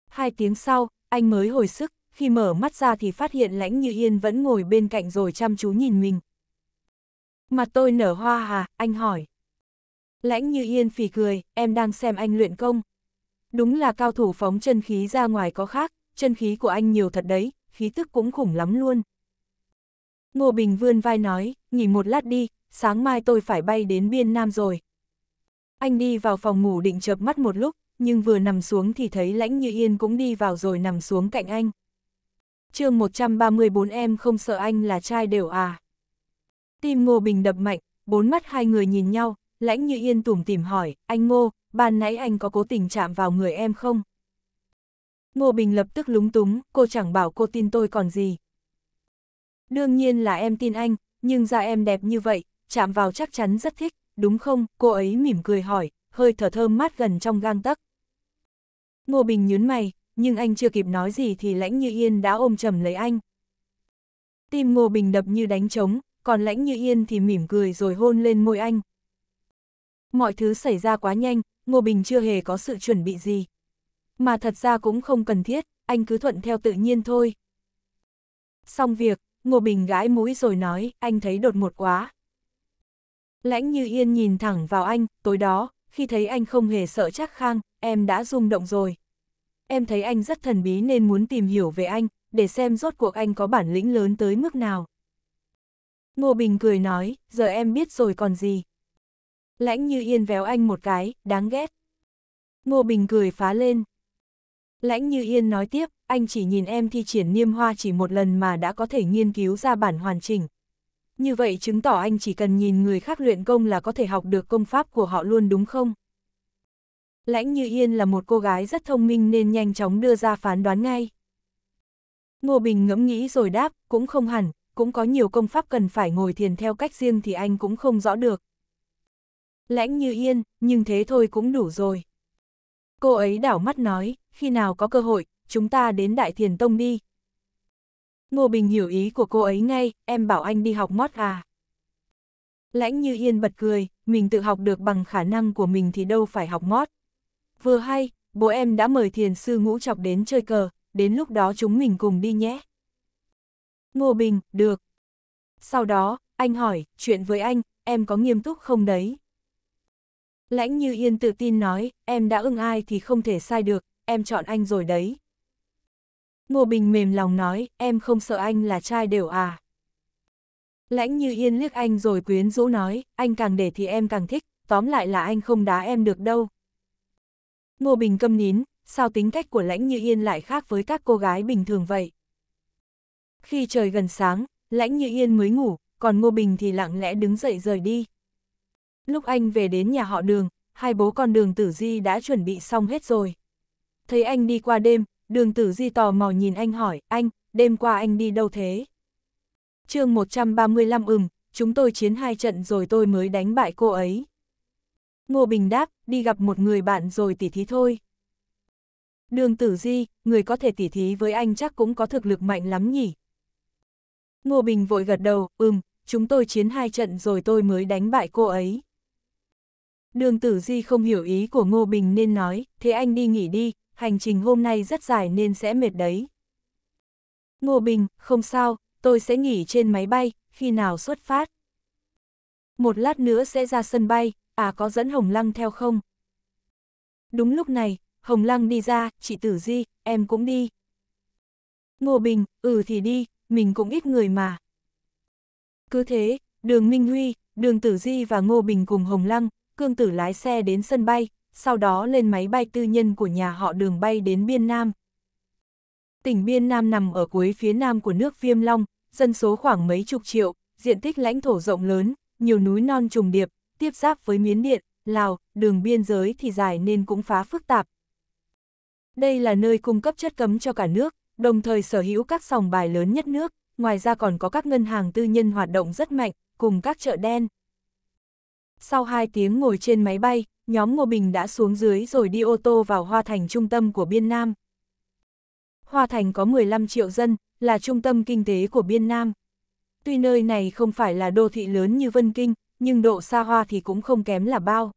Hai tiếng sau, anh mới hồi sức, khi mở mắt ra thì phát hiện lãnh như yên vẫn ngồi bên cạnh rồi chăm chú nhìn mình. Mặt tôi nở hoa hà, anh hỏi. Lãnh như yên phì cười, em đang xem anh luyện công. Đúng là cao thủ phóng chân khí ra ngoài có khác, chân khí của anh nhiều thật đấy, khí tức cũng khủng lắm luôn. Ngô Bình vươn vai nói, nghỉ một lát đi, sáng mai tôi phải bay đến Biên Nam rồi. Anh đi vào phòng ngủ định chợp mắt một lúc, nhưng vừa nằm xuống thì thấy Lãnh Như Yên cũng đi vào rồi nằm xuống cạnh anh. chương 134 em không sợ anh là trai đều à. Tim Ngô Bình đập mạnh, bốn mắt hai người nhìn nhau, Lãnh Như Yên tủm tìm hỏi, anh Ngô, ban nãy anh có cố tình chạm vào người em không? Ngô Bình lập tức lúng túng, cô chẳng bảo cô tin tôi còn gì. Đương nhiên là em tin anh, nhưng da em đẹp như vậy, chạm vào chắc chắn rất thích, đúng không? Cô ấy mỉm cười hỏi, hơi thở thơm mát gần trong gang tấc Ngô Bình nhún mày, nhưng anh chưa kịp nói gì thì Lãnh Như Yên đã ôm chầm lấy anh. Tim Ngô Bình đập như đánh trống, còn Lãnh Như Yên thì mỉm cười rồi hôn lên môi anh. Mọi thứ xảy ra quá nhanh, Ngô Bình chưa hề có sự chuẩn bị gì. Mà thật ra cũng không cần thiết, anh cứ thuận theo tự nhiên thôi. Xong việc, Ngô Bình gãi mũi rồi nói, anh thấy đột một quá. Lãnh như yên nhìn thẳng vào anh, tối đó, khi thấy anh không hề sợ chắc khang, em đã rung động rồi. Em thấy anh rất thần bí nên muốn tìm hiểu về anh, để xem rốt cuộc anh có bản lĩnh lớn tới mức nào. Ngô Bình cười nói, giờ em biết rồi còn gì. Lãnh như yên véo anh một cái, đáng ghét. Ngô Bình cười phá lên. Lãnh như yên nói tiếp, anh chỉ nhìn em thi triển niêm hoa chỉ một lần mà đã có thể nghiên cứu ra bản hoàn chỉnh như vậy chứng tỏ anh chỉ cần nhìn người khác luyện công là có thể học được công pháp của họ luôn đúng không? Lãnh Như Yên là một cô gái rất thông minh nên nhanh chóng đưa ra phán đoán ngay. Ngô Bình ngẫm nghĩ rồi đáp, cũng không hẳn, cũng có nhiều công pháp cần phải ngồi thiền theo cách riêng thì anh cũng không rõ được. Lãnh Như Yên, nhưng thế thôi cũng đủ rồi. Cô ấy đảo mắt nói, khi nào có cơ hội, chúng ta đến Đại Thiền Tông đi, Ngô Bình hiểu ý của cô ấy ngay, em bảo anh đi học mót à. Lãnh như yên bật cười, mình tự học được bằng khả năng của mình thì đâu phải học mót. Vừa hay, bố em đã mời thiền sư ngũ chọc đến chơi cờ, đến lúc đó chúng mình cùng đi nhé. Ngô Bình, được. Sau đó, anh hỏi, chuyện với anh, em có nghiêm túc không đấy? Lãnh như yên tự tin nói, em đã ưng ai thì không thể sai được, em chọn anh rồi đấy. Ngô Bình mềm lòng nói, em không sợ anh là trai đều à. Lãnh như yên liếc anh rồi quyến rũ nói, anh càng để thì em càng thích, tóm lại là anh không đá em được đâu. Ngô Bình câm nín, sao tính cách của lãnh như yên lại khác với các cô gái bình thường vậy? Khi trời gần sáng, lãnh như yên mới ngủ, còn Ngô Bình thì lặng lẽ đứng dậy rời đi. Lúc anh về đến nhà họ đường, hai bố con đường tử di đã chuẩn bị xong hết rồi. Thấy anh đi qua đêm, đường tử di tò mò nhìn anh hỏi, anh, đêm qua anh đi đâu thế? chương 135 ừm, chúng tôi chiến hai trận rồi tôi mới đánh bại cô ấy. Ngô Bình đáp, đi gặp một người bạn rồi tỉ thí thôi. Đường tử di, người có thể tỉ thí với anh chắc cũng có thực lực mạnh lắm nhỉ. Ngô Bình vội gật đầu, ừm, chúng tôi chiến hai trận rồi tôi mới đánh bại cô ấy. Đường tử di không hiểu ý của Ngô Bình nên nói, thế anh đi nghỉ đi, hành trình hôm nay rất dài nên sẽ mệt đấy. Ngô Bình, không sao, tôi sẽ nghỉ trên máy bay, khi nào xuất phát. Một lát nữa sẽ ra sân bay, à có dẫn Hồng Lăng theo không? Đúng lúc này, Hồng Lăng đi ra, chị Tử Di, em cũng đi. Ngô Bình, ừ thì đi, mình cũng ít người mà. Cứ thế, đường Minh Huy, đường Tử Di và Ngô Bình cùng Hồng Lăng, cương tử lái xe đến sân bay, sau đó lên máy bay tư nhân của nhà họ đường bay đến Biên Nam. Tỉnh Biên Nam nằm ở cuối phía nam của nước Viêm Long, dân số khoảng mấy chục triệu, diện tích lãnh thổ rộng lớn, nhiều núi non trùng điệp, tiếp giáp với Miến Điện, Lào, đường biên giới thì dài nên cũng phá phức tạp. Đây là nơi cung cấp chất cấm cho cả nước, đồng thời sở hữu các sòng bài lớn nhất nước, ngoài ra còn có các ngân hàng tư nhân hoạt động rất mạnh, cùng các chợ đen. Sau 2 tiếng ngồi trên máy bay, nhóm Ngô Bình đã xuống dưới rồi đi ô tô vào Hoa Thành trung tâm của Biên Nam. Hoa Thành có 15 triệu dân, là trung tâm kinh tế của Biên Nam. Tuy nơi này không phải là đô thị lớn như Vân Kinh, nhưng độ xa hoa thì cũng không kém là bao.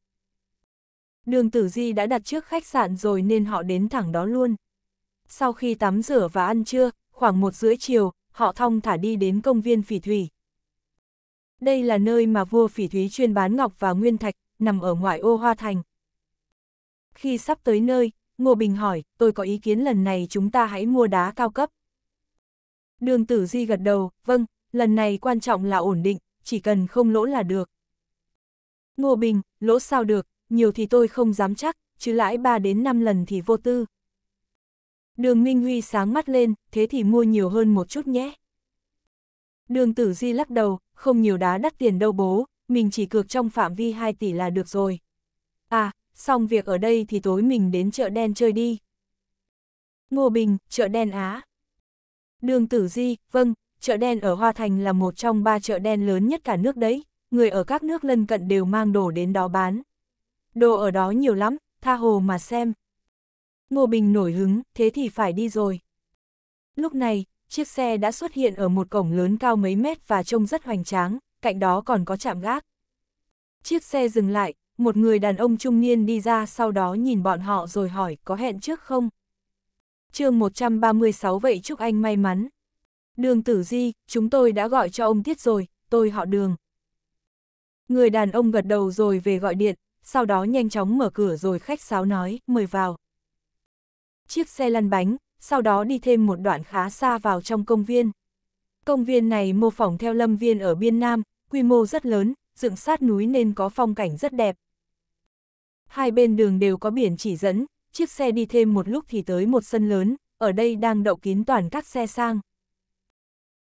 Đường Tử Di đã đặt trước khách sạn rồi nên họ đến thẳng đó luôn. Sau khi tắm rửa và ăn trưa, khoảng một rưỡi chiều, họ thong thả đi đến công viên phỉ thủy. Đây là nơi mà vua phỉ thúy chuyên bán ngọc và nguyên thạch, nằm ở ngoại ô Hoa Thành. Khi sắp tới nơi, Ngô Bình hỏi, tôi có ý kiến lần này chúng ta hãy mua đá cao cấp. Đường tử di gật đầu, vâng, lần này quan trọng là ổn định, chỉ cần không lỗ là được. Ngô Bình, lỗ sao được, nhiều thì tôi không dám chắc, chứ lãi 3 đến 5 lần thì vô tư. Đường Minh Huy sáng mắt lên, thế thì mua nhiều hơn một chút nhé. Đường Tử Di lắc đầu, không nhiều đá đắt tiền đâu bố, mình chỉ cược trong phạm vi 2 tỷ là được rồi. À, xong việc ở đây thì tối mình đến chợ đen chơi đi. Ngô Bình, chợ đen Á. Đường Tử Di, vâng, chợ đen ở Hoa Thành là một trong ba chợ đen lớn nhất cả nước đấy, người ở các nước lân cận đều mang đồ đến đó bán. Đồ ở đó nhiều lắm, tha hồ mà xem. Ngô Bình nổi hứng, thế thì phải đi rồi. Lúc này, chiếc xe đã xuất hiện ở một cổng lớn cao mấy mét và trông rất hoành tráng, cạnh đó còn có chạm gác. Chiếc xe dừng lại, một người đàn ông trung niên đi ra sau đó nhìn bọn họ rồi hỏi có hẹn trước không? chương 136 vậy chúc anh may mắn. Đường tử di, chúng tôi đã gọi cho ông Tiết rồi, tôi họ đường. Người đàn ông gật đầu rồi về gọi điện, sau đó nhanh chóng mở cửa rồi khách sáo nói, mời vào. Chiếc xe lăn bánh, sau đó đi thêm một đoạn khá xa vào trong công viên. Công viên này mô phỏng theo lâm viên ở Biên Nam, quy mô rất lớn, dựng sát núi nên có phong cảnh rất đẹp. Hai bên đường đều có biển chỉ dẫn, chiếc xe đi thêm một lúc thì tới một sân lớn, ở đây đang đậu kín toàn các xe sang.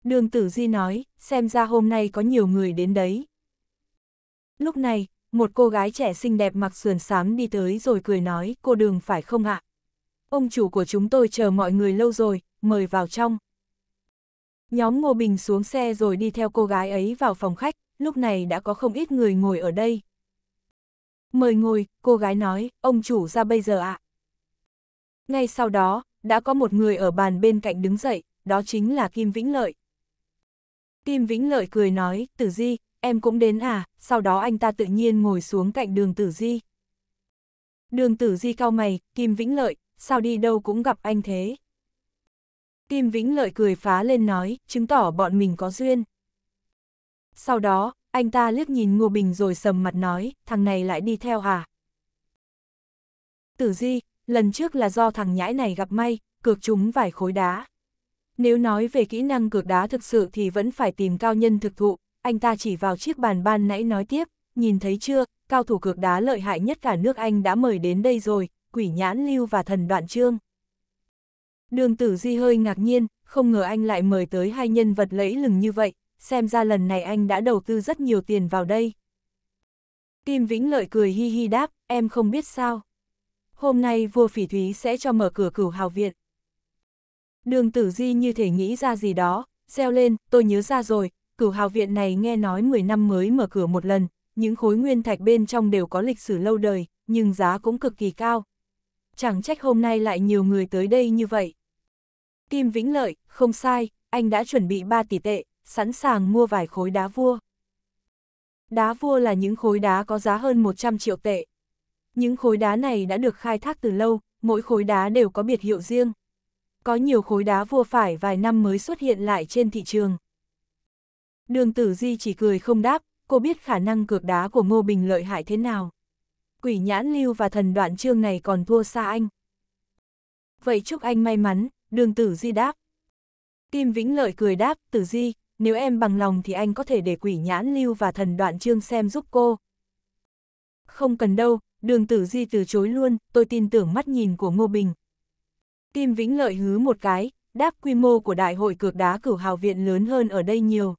Đường Tử Di nói, xem ra hôm nay có nhiều người đến đấy. Lúc này, một cô gái trẻ xinh đẹp mặc sườn xám đi tới rồi cười nói, cô đường phải không ạ? Ông chủ của chúng tôi chờ mọi người lâu rồi, mời vào trong. Nhóm Ngô Bình xuống xe rồi đi theo cô gái ấy vào phòng khách, lúc này đã có không ít người ngồi ở đây. Mời ngồi, cô gái nói, ông chủ ra bây giờ ạ. À. Ngay sau đó, đã có một người ở bàn bên cạnh đứng dậy, đó chính là Kim Vĩnh Lợi. Kim Vĩnh Lợi cười nói, Tử Di, em cũng đến à, sau đó anh ta tự nhiên ngồi xuống cạnh đường Tử Di. Đường Tử Di cao mày, Kim Vĩnh Lợi, sao đi đâu cũng gặp anh thế. Kim Vĩnh Lợi cười phá lên nói, chứng tỏ bọn mình có duyên. Sau đó, anh ta liếc nhìn Ngô Bình rồi sầm mặt nói, thằng này lại đi theo à? Tử Di, lần trước là do thằng nhãi này gặp may, cược chúng vài khối đá. Nếu nói về kỹ năng cược đá thực sự thì vẫn phải tìm cao nhân thực thụ, anh ta chỉ vào chiếc bàn ban nãy nói tiếp, nhìn thấy chưa, cao thủ cược đá lợi hại nhất cả nước Anh đã mời đến đây rồi, quỷ nhãn lưu và thần đoạn trương. Đường tử di hơi ngạc nhiên, không ngờ anh lại mời tới hai nhân vật lẫy lừng như vậy, xem ra lần này anh đã đầu tư rất nhiều tiền vào đây. Kim Vĩnh Lợi cười hi hi đáp, em không biết sao. Hôm nay vua phỉ thúy sẽ cho mở cửa cửu hào viện. Đường tử di như thể nghĩ ra gì đó, reo lên, tôi nhớ ra rồi, cửu hào viện này nghe nói 10 năm mới mở cửa một lần, những khối nguyên thạch bên trong đều có lịch sử lâu đời, nhưng giá cũng cực kỳ cao. Chẳng trách hôm nay lại nhiều người tới đây như vậy. Kim Vĩnh Lợi, không sai, anh đã chuẩn bị 3 tỷ tệ, sẵn sàng mua vài khối đá vua. Đá vua là những khối đá có giá hơn 100 triệu tệ. Những khối đá này đã được khai thác từ lâu, mỗi khối đá đều có biệt hiệu riêng. Có nhiều khối đá vua phải vài năm mới xuất hiện lại trên thị trường. Đường tử di chỉ cười không đáp, cô biết khả năng cược đá của Ngô Bình lợi hại thế nào. Quỷ nhãn lưu và thần đoạn trương này còn thua xa anh. Vậy chúc anh may mắn, đường tử di đáp. Kim Vĩnh Lợi cười đáp, tử di, nếu em bằng lòng thì anh có thể để quỷ nhãn lưu và thần đoạn trương xem giúp cô. Không cần đâu, đường tử di từ chối luôn, tôi tin tưởng mắt nhìn của Ngô Bình. Kim Vĩnh Lợi hứ một cái, đáp quy mô của đại hội cược đá cửu hào viện lớn hơn ở đây nhiều.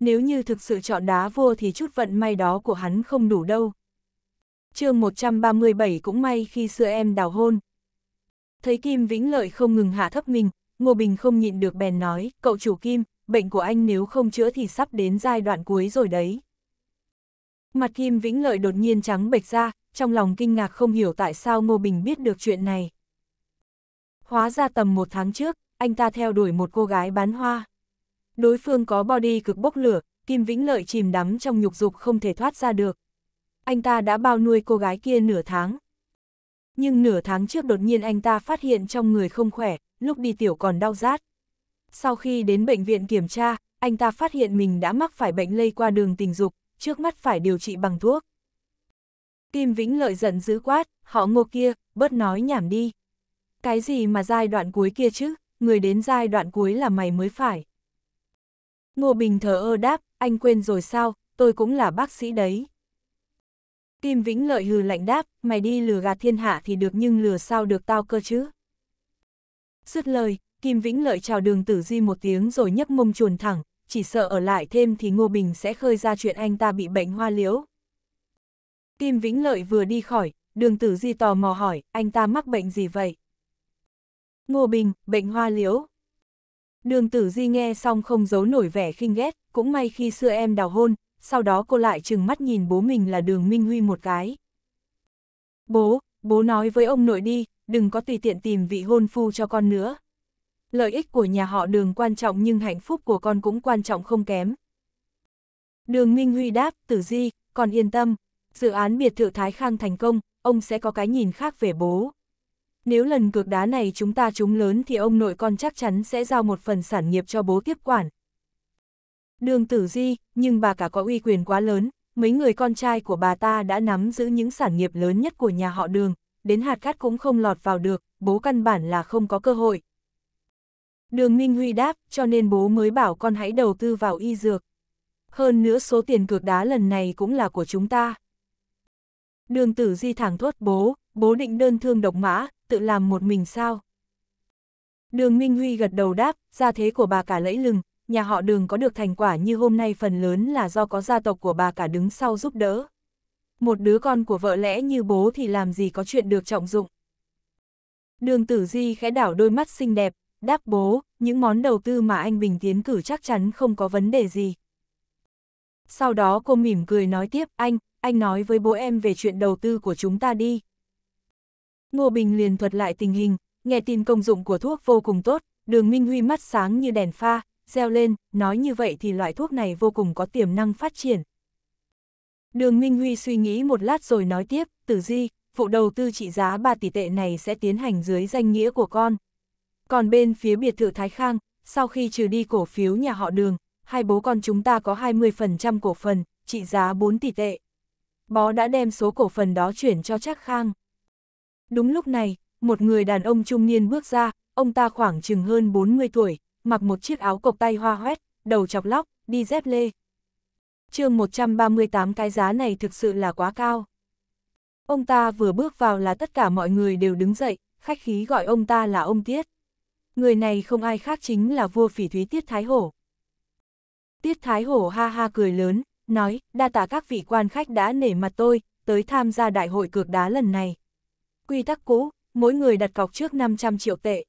Nếu như thực sự chọn đá vô thì chút vận may đó của hắn không đủ đâu. chương 137 cũng may khi xưa em đào hôn, thấy Kim Vĩnh Lợi không ngừng hạ thấp mình, Ngô Bình không nhịn được bèn nói, cậu chủ Kim, bệnh của anh nếu không chữa thì sắp đến giai đoạn cuối rồi đấy. Mặt Kim Vĩnh Lợi đột nhiên trắng bệch ra, trong lòng kinh ngạc không hiểu tại sao Ngô Bình biết được chuyện này. Hóa ra tầm một tháng trước, anh ta theo đuổi một cô gái bán hoa. Đối phương có body cực bốc lửa, Kim Vĩnh Lợi chìm đắm trong nhục dục không thể thoát ra được. Anh ta đã bao nuôi cô gái kia nửa tháng, nhưng nửa tháng trước đột nhiên anh ta phát hiện trong người không khỏe, lúc đi tiểu còn đau rát. Sau khi đến bệnh viện kiểm tra, anh ta phát hiện mình đã mắc phải bệnh lây qua đường tình dục, trước mắt phải điều trị bằng thuốc. Kim Vĩnh lợi giận dữ quát, họ ngô kia, bớt nói nhảm đi. Cái gì mà giai đoạn cuối kia chứ, người đến giai đoạn cuối là mày mới phải. Ngô Bình thờ ơ đáp, anh quên rồi sao, tôi cũng là bác sĩ đấy. Kim Vĩnh Lợi hừ lạnh đáp, mày đi lừa gạt thiên hạ thì được nhưng lừa sao được tao cơ chứ. Dứt lời, Kim Vĩnh Lợi chào đường tử di một tiếng rồi nhấc mông chuồn thẳng, chỉ sợ ở lại thêm thì Ngô Bình sẽ khơi ra chuyện anh ta bị bệnh hoa liễu. Kim Vĩnh Lợi vừa đi khỏi, đường tử di tò mò hỏi, anh ta mắc bệnh gì vậy? Ngô Bình, bệnh hoa liễu. Đường tử di nghe xong không giấu nổi vẻ khinh ghét, cũng may khi xưa em đào hôn, sau đó cô lại chừng mắt nhìn bố mình là đường Minh Huy một cái. Bố, bố nói với ông nội đi, đừng có tùy tiện tìm vị hôn phu cho con nữa. Lợi ích của nhà họ đường quan trọng nhưng hạnh phúc của con cũng quan trọng không kém. Đường Minh Huy đáp, tử di, con yên tâm, dự án biệt thự Thái Khang thành công, ông sẽ có cái nhìn khác về bố. Nếu lần cược đá này chúng ta trúng lớn thì ông nội con chắc chắn sẽ giao một phần sản nghiệp cho bố tiếp quản, đường tử di, nhưng bà cả có uy quyền quá lớn, mấy người con trai của bà ta đã nắm giữ những sản nghiệp lớn nhất của nhà họ đường, đến hạt cát cũng không lọt vào được, bố căn bản là không có cơ hội. Đường Minh Huy đáp, cho nên bố mới bảo con hãy đầu tư vào y dược. Hơn nữa số tiền cược đá lần này cũng là của chúng ta. Đường tử di thẳng thốt bố, bố định đơn thương độc mã, tự làm một mình sao? Đường Minh Huy gật đầu đáp, gia thế của bà cả lẫy lừng, nhà họ đường có được thành quả như hôm nay phần lớn là do có gia tộc của bà cả đứng sau giúp đỡ. Một đứa con của vợ lẽ như bố thì làm gì có chuyện được trọng dụng. Đường tử di khẽ đảo đôi mắt xinh đẹp, đáp bố, những món đầu tư mà anh Bình tiến cử chắc chắn không có vấn đề gì. Sau đó cô mỉm cười nói tiếp, anh, anh nói với bố em về chuyện đầu tư của chúng ta đi. Ngô Bình liền thuật lại tình hình, nghe tin công dụng của thuốc vô cùng tốt, đường Minh Huy mắt sáng như đèn pha, reo lên, nói như vậy thì loại thuốc này vô cùng có tiềm năng phát triển. Đường Minh Huy suy nghĩ một lát rồi nói tiếp, tử di, vụ đầu tư trị giá 3 tỷ tệ này sẽ tiến hành dưới danh nghĩa của con. Còn bên phía biệt thự Thái Khang, sau khi trừ đi cổ phiếu nhà họ đường, hai bố con chúng ta có 20% cổ phần, trị giá 4 tỷ tệ. Bó đã đem số cổ phần đó chuyển cho Trác Khang. Đúng lúc này, một người đàn ông trung niên bước ra, ông ta khoảng chừng hơn 40 tuổi, mặc một chiếc áo cộc tay hoa hoét, đầu chọc lóc, đi dép lê. chương 138 cái giá này thực sự là quá cao. Ông ta vừa bước vào là tất cả mọi người đều đứng dậy, khách khí gọi ông ta là ông Tiết. Người này không ai khác chính là vua phỉ thúy Tiết Thái Hổ. Tiết Thái Hổ ha ha cười lớn, nói, đa tạ các vị quan khách đã nể mặt tôi, tới tham gia đại hội cược đá lần này. Quy tắc cũ, mỗi người đặt cọc trước 500 triệu tệ.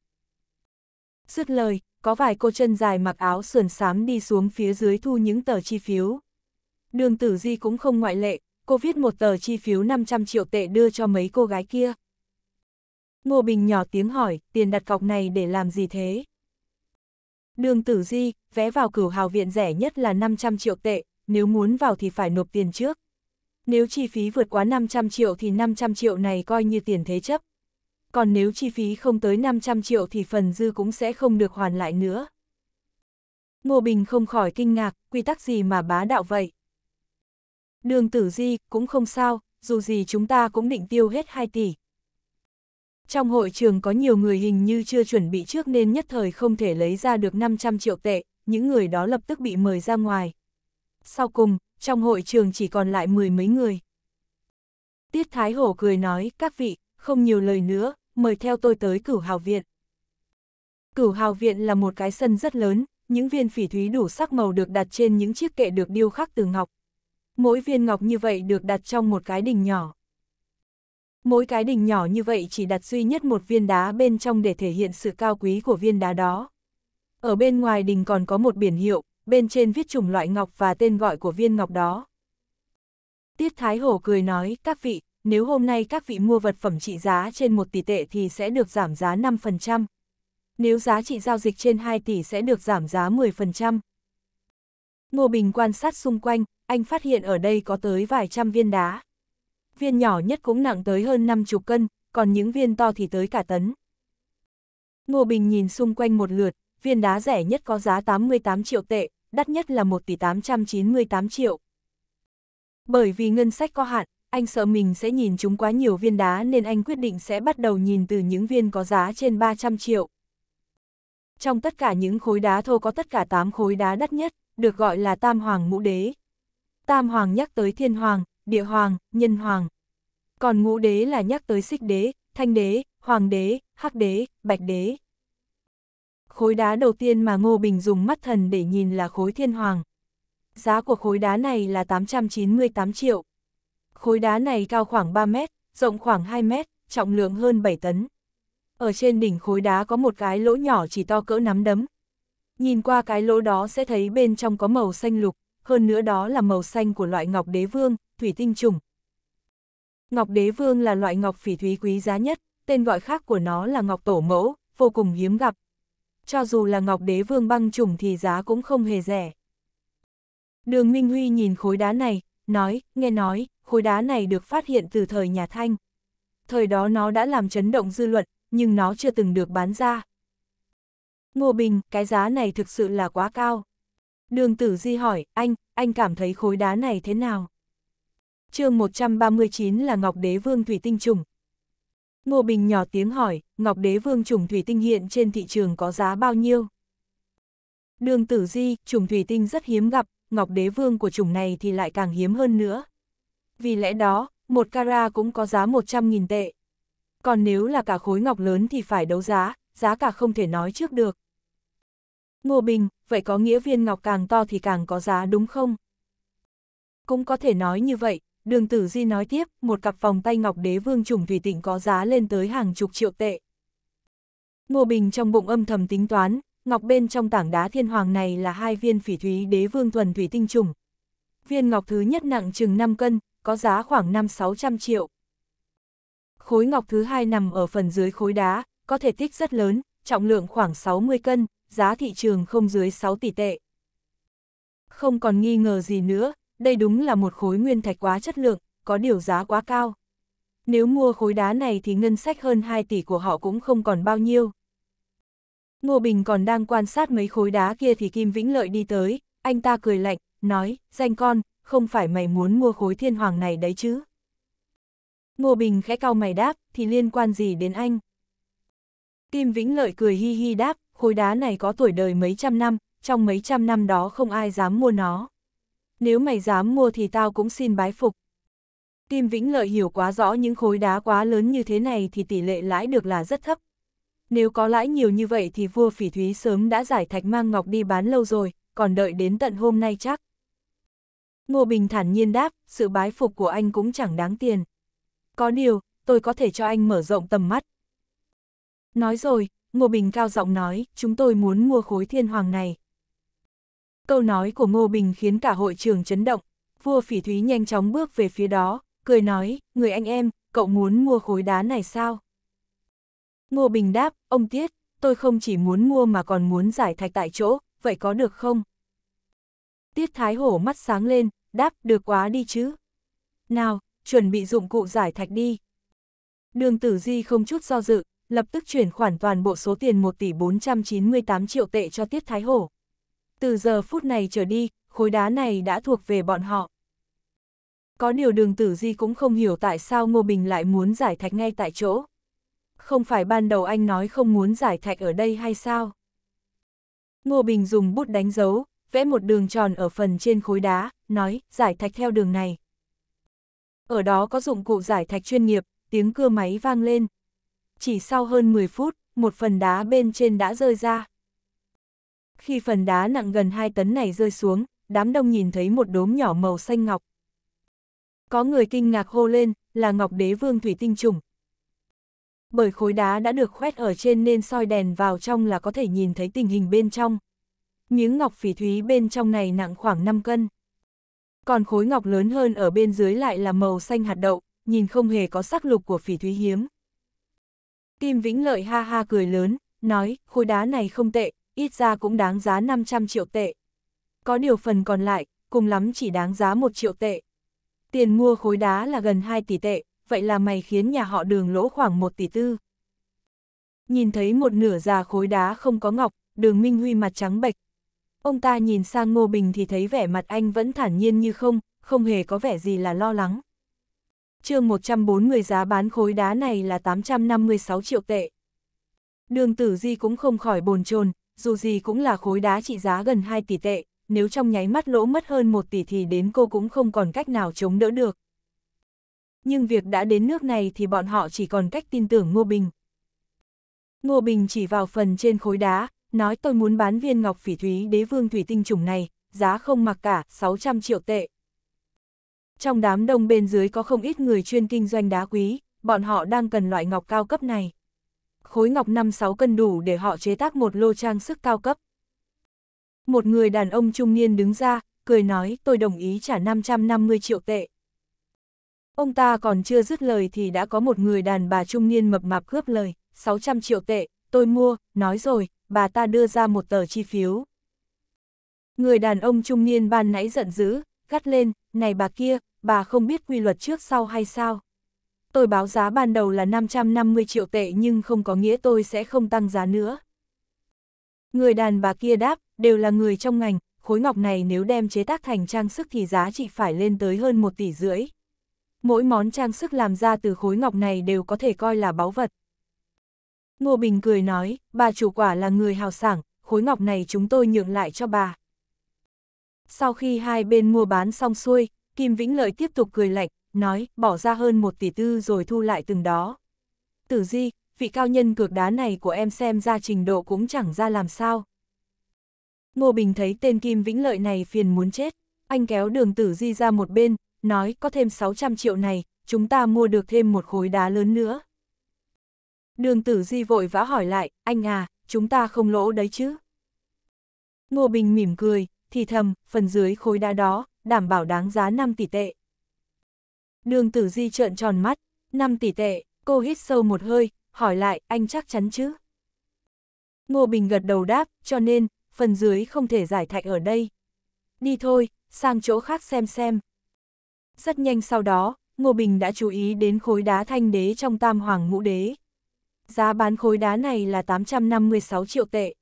Dứt lời, có vài cô chân dài mặc áo sườn xám đi xuống phía dưới thu những tờ chi phiếu. Đường tử di cũng không ngoại lệ, cô viết một tờ chi phiếu 500 triệu tệ đưa cho mấy cô gái kia. Ngô Bình nhỏ tiếng hỏi, tiền đặt cọc này để làm gì thế? Đường tử di, vé vào cửu hào viện rẻ nhất là 500 triệu tệ, nếu muốn vào thì phải nộp tiền trước. Nếu chi phí vượt quá 500 triệu thì 500 triệu này coi như tiền thế chấp còn nếu chi phí không tới 500 triệu thì phần dư cũng sẽ không được hoàn lại nữa. Ngô Bình không khỏi kinh ngạc, quy tắc gì mà bá đạo vậy? Đường tử di, cũng không sao, dù gì chúng ta cũng định tiêu hết 2 tỷ. Trong hội trường có nhiều người hình như chưa chuẩn bị trước nên nhất thời không thể lấy ra được 500 triệu tệ, những người đó lập tức bị mời ra ngoài. Sau cùng, trong hội trường chỉ còn lại mười mấy người. Tiết Thái Hổ cười nói, các vị, không nhiều lời nữa, mời theo tôi tới cửu hào viện. Cửu hào viện là một cái sân rất lớn, những viên phỉ thúy đủ sắc màu được đặt trên những chiếc kệ được điêu khắc từ ngọc. Mỗi viên ngọc như vậy được đặt trong một cái đình nhỏ. Mỗi cái đình nhỏ như vậy chỉ đặt duy nhất một viên đá bên trong để thể hiện sự cao quý của viên đá đó. Ở bên ngoài đình còn có một biển hiệu, bên trên viết chủng loại ngọc và tên gọi của viên ngọc đó. Tiết Thái Hổ cười nói, các vị, nếu hôm nay các vị mua vật phẩm trị giá trên 1 tỷ tệ thì sẽ được giảm giá 5%. Nếu giá trị giao dịch trên 2 tỷ sẽ được giảm giá 10%. Ngô Bình quan sát xung quanh, anh phát hiện ở đây có tới vài trăm viên đá. Viên nhỏ nhất cũng nặng tới hơn 50 cân, còn những viên to thì tới cả tấn. Ngô Bình nhìn xung quanh một lượt, viên đá rẻ nhất có giá 88 triệu tệ, đắt nhất là 1 tỷ 898 triệu. Bởi vì ngân sách có hạn, anh sợ mình sẽ nhìn chúng quá nhiều viên đá nên anh quyết định sẽ bắt đầu nhìn từ những viên có giá trên 300 triệu. Trong tất cả những khối đá thô có tất cả 8 khối đá đắt nhất, được gọi là Tam Hoàng Ngũ Đế. Tam Hoàng nhắc tới Thiên Hoàng, Địa Hoàng, Nhân Hoàng. Còn Ngũ Đế là nhắc tới Xích Đế, Thanh Đế, Hoàng Đế, Hắc Đế, Bạch Đế. Khối đá đầu tiên mà Ngô Bình dùng mắt thần để nhìn là khối Thiên Hoàng. Giá của khối đá này là 898 triệu. Khối đá này cao khoảng 3 mét, rộng khoảng 2 mét, trọng lượng hơn 7 tấn. Ở trên đỉnh khối đá có một cái lỗ nhỏ chỉ to cỡ nắm đấm. Nhìn qua cái lỗ đó sẽ thấy bên trong có màu xanh lục, hơn nữa đó là màu xanh của loại ngọc đế vương, thủy tinh trùng. Ngọc đế vương là loại ngọc phỉ thúy quý giá nhất, tên gọi khác của nó là ngọc tổ mẫu, vô cùng hiếm gặp. Cho dù là ngọc đế vương băng trùng thì giá cũng không hề rẻ. Đường Minh Huy nhìn khối đá này, nói, nghe nói, khối đá này được phát hiện từ thời nhà Thanh. Thời đó nó đã làm chấn động dư luận, nhưng nó chưa từng được bán ra. Ngô Bình, cái giá này thực sự là quá cao. Đường tử di hỏi, anh, anh cảm thấy khối đá này thế nào? chương 139 là Ngọc Đế Vương Thủy Tinh Trùng. Ngô Bình nhỏ tiếng hỏi, Ngọc Đế Vương Trùng Thủy Tinh hiện trên thị trường có giá bao nhiêu? Đường tử di, trùng thủy tinh rất hiếm gặp, Ngọc Đế Vương của trùng này thì lại càng hiếm hơn nữa vì lẽ đó, một cara cũng có giá 100.000 tệ. Còn nếu là cả khối ngọc lớn thì phải đấu giá, giá cả không thể nói trước được. Ngô Bình, vậy có nghĩa viên ngọc càng to thì càng có giá đúng không? Cũng có thể nói như vậy, đường tử di nói tiếp, một cặp vòng tay ngọc đế vương trùng thủy tịnh có giá lên tới hàng chục triệu tệ. Ngô Bình trong bụng âm thầm tính toán, ngọc bên trong tảng đá thiên hoàng này là hai viên phỉ thúy đế vương thuần thủy tinh trùng. Viên ngọc thứ nhất nặng chừng 5 cân, có giá khoảng 5-600 triệu. Khối ngọc thứ hai nằm ở phần dưới khối đá, có thể tích rất lớn, trọng lượng khoảng 60 cân, giá thị trường không dưới 6 tỷ tệ. Không còn nghi ngờ gì nữa, đây đúng là một khối nguyên thạch quá chất lượng, có điều giá quá cao. Nếu mua khối đá này thì ngân sách hơn 2 tỷ của họ cũng không còn bao nhiêu. Ngô Bình còn đang quan sát mấy khối đá kia thì Kim Vĩnh Lợi đi tới, anh ta cười lạnh, nói, danh con, không phải mày muốn mua khối thiên hoàng này đấy chứ? Ngô Bình khẽ cao mày đáp, thì liên quan gì đến anh? Kim Vĩnh Lợi cười hi hi đáp, khối đá này có tuổi đời mấy trăm năm, trong mấy trăm năm đó không ai dám mua nó. Nếu mày dám mua thì tao cũng xin bái phục. Kim Vĩnh Lợi hiểu quá rõ những khối đá quá lớn như thế này thì tỷ lệ lãi được là rất thấp. Nếu có lãi nhiều như vậy thì vua phỉ thúy sớm đã giải thạch mang ngọc đi bán lâu rồi, còn đợi đến tận hôm nay chắc. Ngô Bình thản nhiên đáp, sự bái phục của anh cũng chẳng đáng tiền. Có điều, tôi có thể cho anh mở rộng tầm mắt. Nói rồi, Ngô Bình cao giọng nói, chúng tôi muốn mua khối thiên hoàng này. Câu nói của Ngô Bình khiến cả hội trường chấn động, vua phỉ thúy nhanh chóng bước về phía đó, cười nói, người anh em, cậu muốn mua khối đá này sao? Ngô Bình đáp, ông Tiết, tôi không chỉ muốn mua mà còn muốn giải thạch tại chỗ, vậy có được không? Tiết Thái Hổ mắt sáng lên, đáp được quá đi chứ. Nào, chuẩn bị dụng cụ giải thạch đi. Đường Tử Di không chút do dự, lập tức chuyển khoản toàn bộ số tiền 1 tỷ 498 triệu tệ cho Tiết Thái Hổ. Từ giờ phút này trở đi, khối đá này đã thuộc về bọn họ. Có điều đường Tử Di cũng không hiểu tại sao Ngô Bình lại muốn giải thạch ngay tại chỗ. Không phải ban đầu anh nói không muốn giải thạch ở đây hay sao? Ngô Bình dùng bút đánh dấu, vẽ một đường tròn ở phần trên khối đá, nói, giải thạch theo đường này. Ở đó có dụng cụ giải thạch chuyên nghiệp, tiếng cưa máy vang lên. Chỉ sau hơn 10 phút, một phần đá bên trên đã rơi ra. Khi phần đá nặng gần 2 tấn này rơi xuống, đám đông nhìn thấy một đốm nhỏ màu xanh ngọc. Có người kinh ngạc hô lên, là ngọc đế vương thủy tinh trùng. Bởi khối đá đã được khoét ở trên nên soi đèn vào trong là có thể nhìn thấy tình hình bên trong miếng ngọc phỉ thúy bên trong này nặng khoảng 5 cân. Còn khối ngọc lớn hơn ở bên dưới lại là màu xanh hạt đậu, nhìn không hề có sắc lục của phỉ thúy hiếm. Kim Vĩnh Lợi ha ha cười lớn, nói, khối đá này không tệ, ít ra cũng đáng giá 500 triệu tệ. Có điều phần còn lại, cùng lắm chỉ đáng giá 1 triệu tệ. Tiền mua khối đá là gần 2 tỷ tệ, vậy là mày khiến nhà họ đường lỗ khoảng 1 tỷ tư. Nhìn thấy một nửa già khối đá không có ngọc, đường Minh Huy mặt trắng bệch, Ông ta nhìn sang Ngô Bình thì thấy vẻ mặt anh vẫn thản nhiên như không, không hề có vẻ gì là lo lắng. chương 140 giá bán khối đá này là 856 triệu tệ. Đường tử di cũng không khỏi bồn chồn dù gì cũng là khối đá trị giá gần 2 tỷ tệ, nếu trong nháy mắt lỗ mất hơn 1 tỷ thì đến cô cũng không còn cách nào chống đỡ được. Nhưng việc đã đến nước này thì bọn họ chỉ còn cách tin tưởng Ngô Bình. Ngô Bình chỉ vào phần trên khối đá, nói tôi muốn bán viên ngọc phỉ thúy đế vương thủy tinh trùng này, giá không mặc cả, 600 triệu tệ. Trong đám đông bên dưới có không ít người chuyên kinh doanh đá quý, bọn họ đang cần loại ngọc cao cấp này. Khối ngọc 5-6 cân đủ để họ chế tác một lô trang sức cao cấp. Một người đàn ông trung niên đứng ra, cười nói tôi đồng ý trả 550 triệu tệ. Ông ta còn chưa dứt lời thì đã có một người đàn bà trung niên mập mạp cướp lời, 600 triệu tệ tôi mua, nói rồi, bà ta đưa ra một tờ chi phiếu. Người đàn ông trung niên ban nãy giận dữ, gắt lên, này bà kia, bà không biết quy luật trước sau hay sao. Tôi báo giá ban đầu là 550 triệu tệ nhưng không có nghĩa tôi sẽ không tăng giá nữa. Người đàn bà kia đáp, đều là người trong ngành, khối ngọc này nếu đem chế tác thành trang sức thì giá trị phải lên tới hơn 1 tỷ rưỡi. Mỗi món trang sức làm ra từ khối ngọc này đều có thể coi là báu vật. Ngô Bình cười nói, bà chủ quả là người hào sảng, khối ngọc này chúng tôi nhượng lại cho bà. Sau khi hai bên mua bán xong xuôi, Kim Vĩnh Lợi tiếp tục cười lạnh, nói, bỏ ra hơn một tỷ tư rồi thu lại từng đó. Tử Di, vị cao nhân cược đá này của em xem ra trình độ cũng chẳng ra làm sao. Ngô Bình thấy tên Kim Vĩnh Lợi này phiền muốn chết, anh kéo đường Tử Di ra một bên, nói có thêm 600 triệu này, chúng ta mua được thêm một khối đá lớn nữa. Đường tử di vội vã hỏi lại, anh à, chúng ta không lỗ đấy chứ? Ngô Bình mỉm cười, thì thầm, phần dưới khối đá đó, đảm bảo đáng giá 5 tỷ tệ. Đường tử di trợn tròn mắt, 5 tỷ tệ, cô hít sâu một hơi, hỏi lại, anh chắc chắn chứ? Ngô Bình gật đầu đáp, cho nên, phần dưới không thể giải thạch ở đây. Đi thôi, sang chỗ khác xem xem. Rất nhanh sau đó, Ngô Bình đã chú ý đến khối đá thanh đế trong tam hoàng ngũ đế. Giá bán khối đá này là 856 triệu tệ.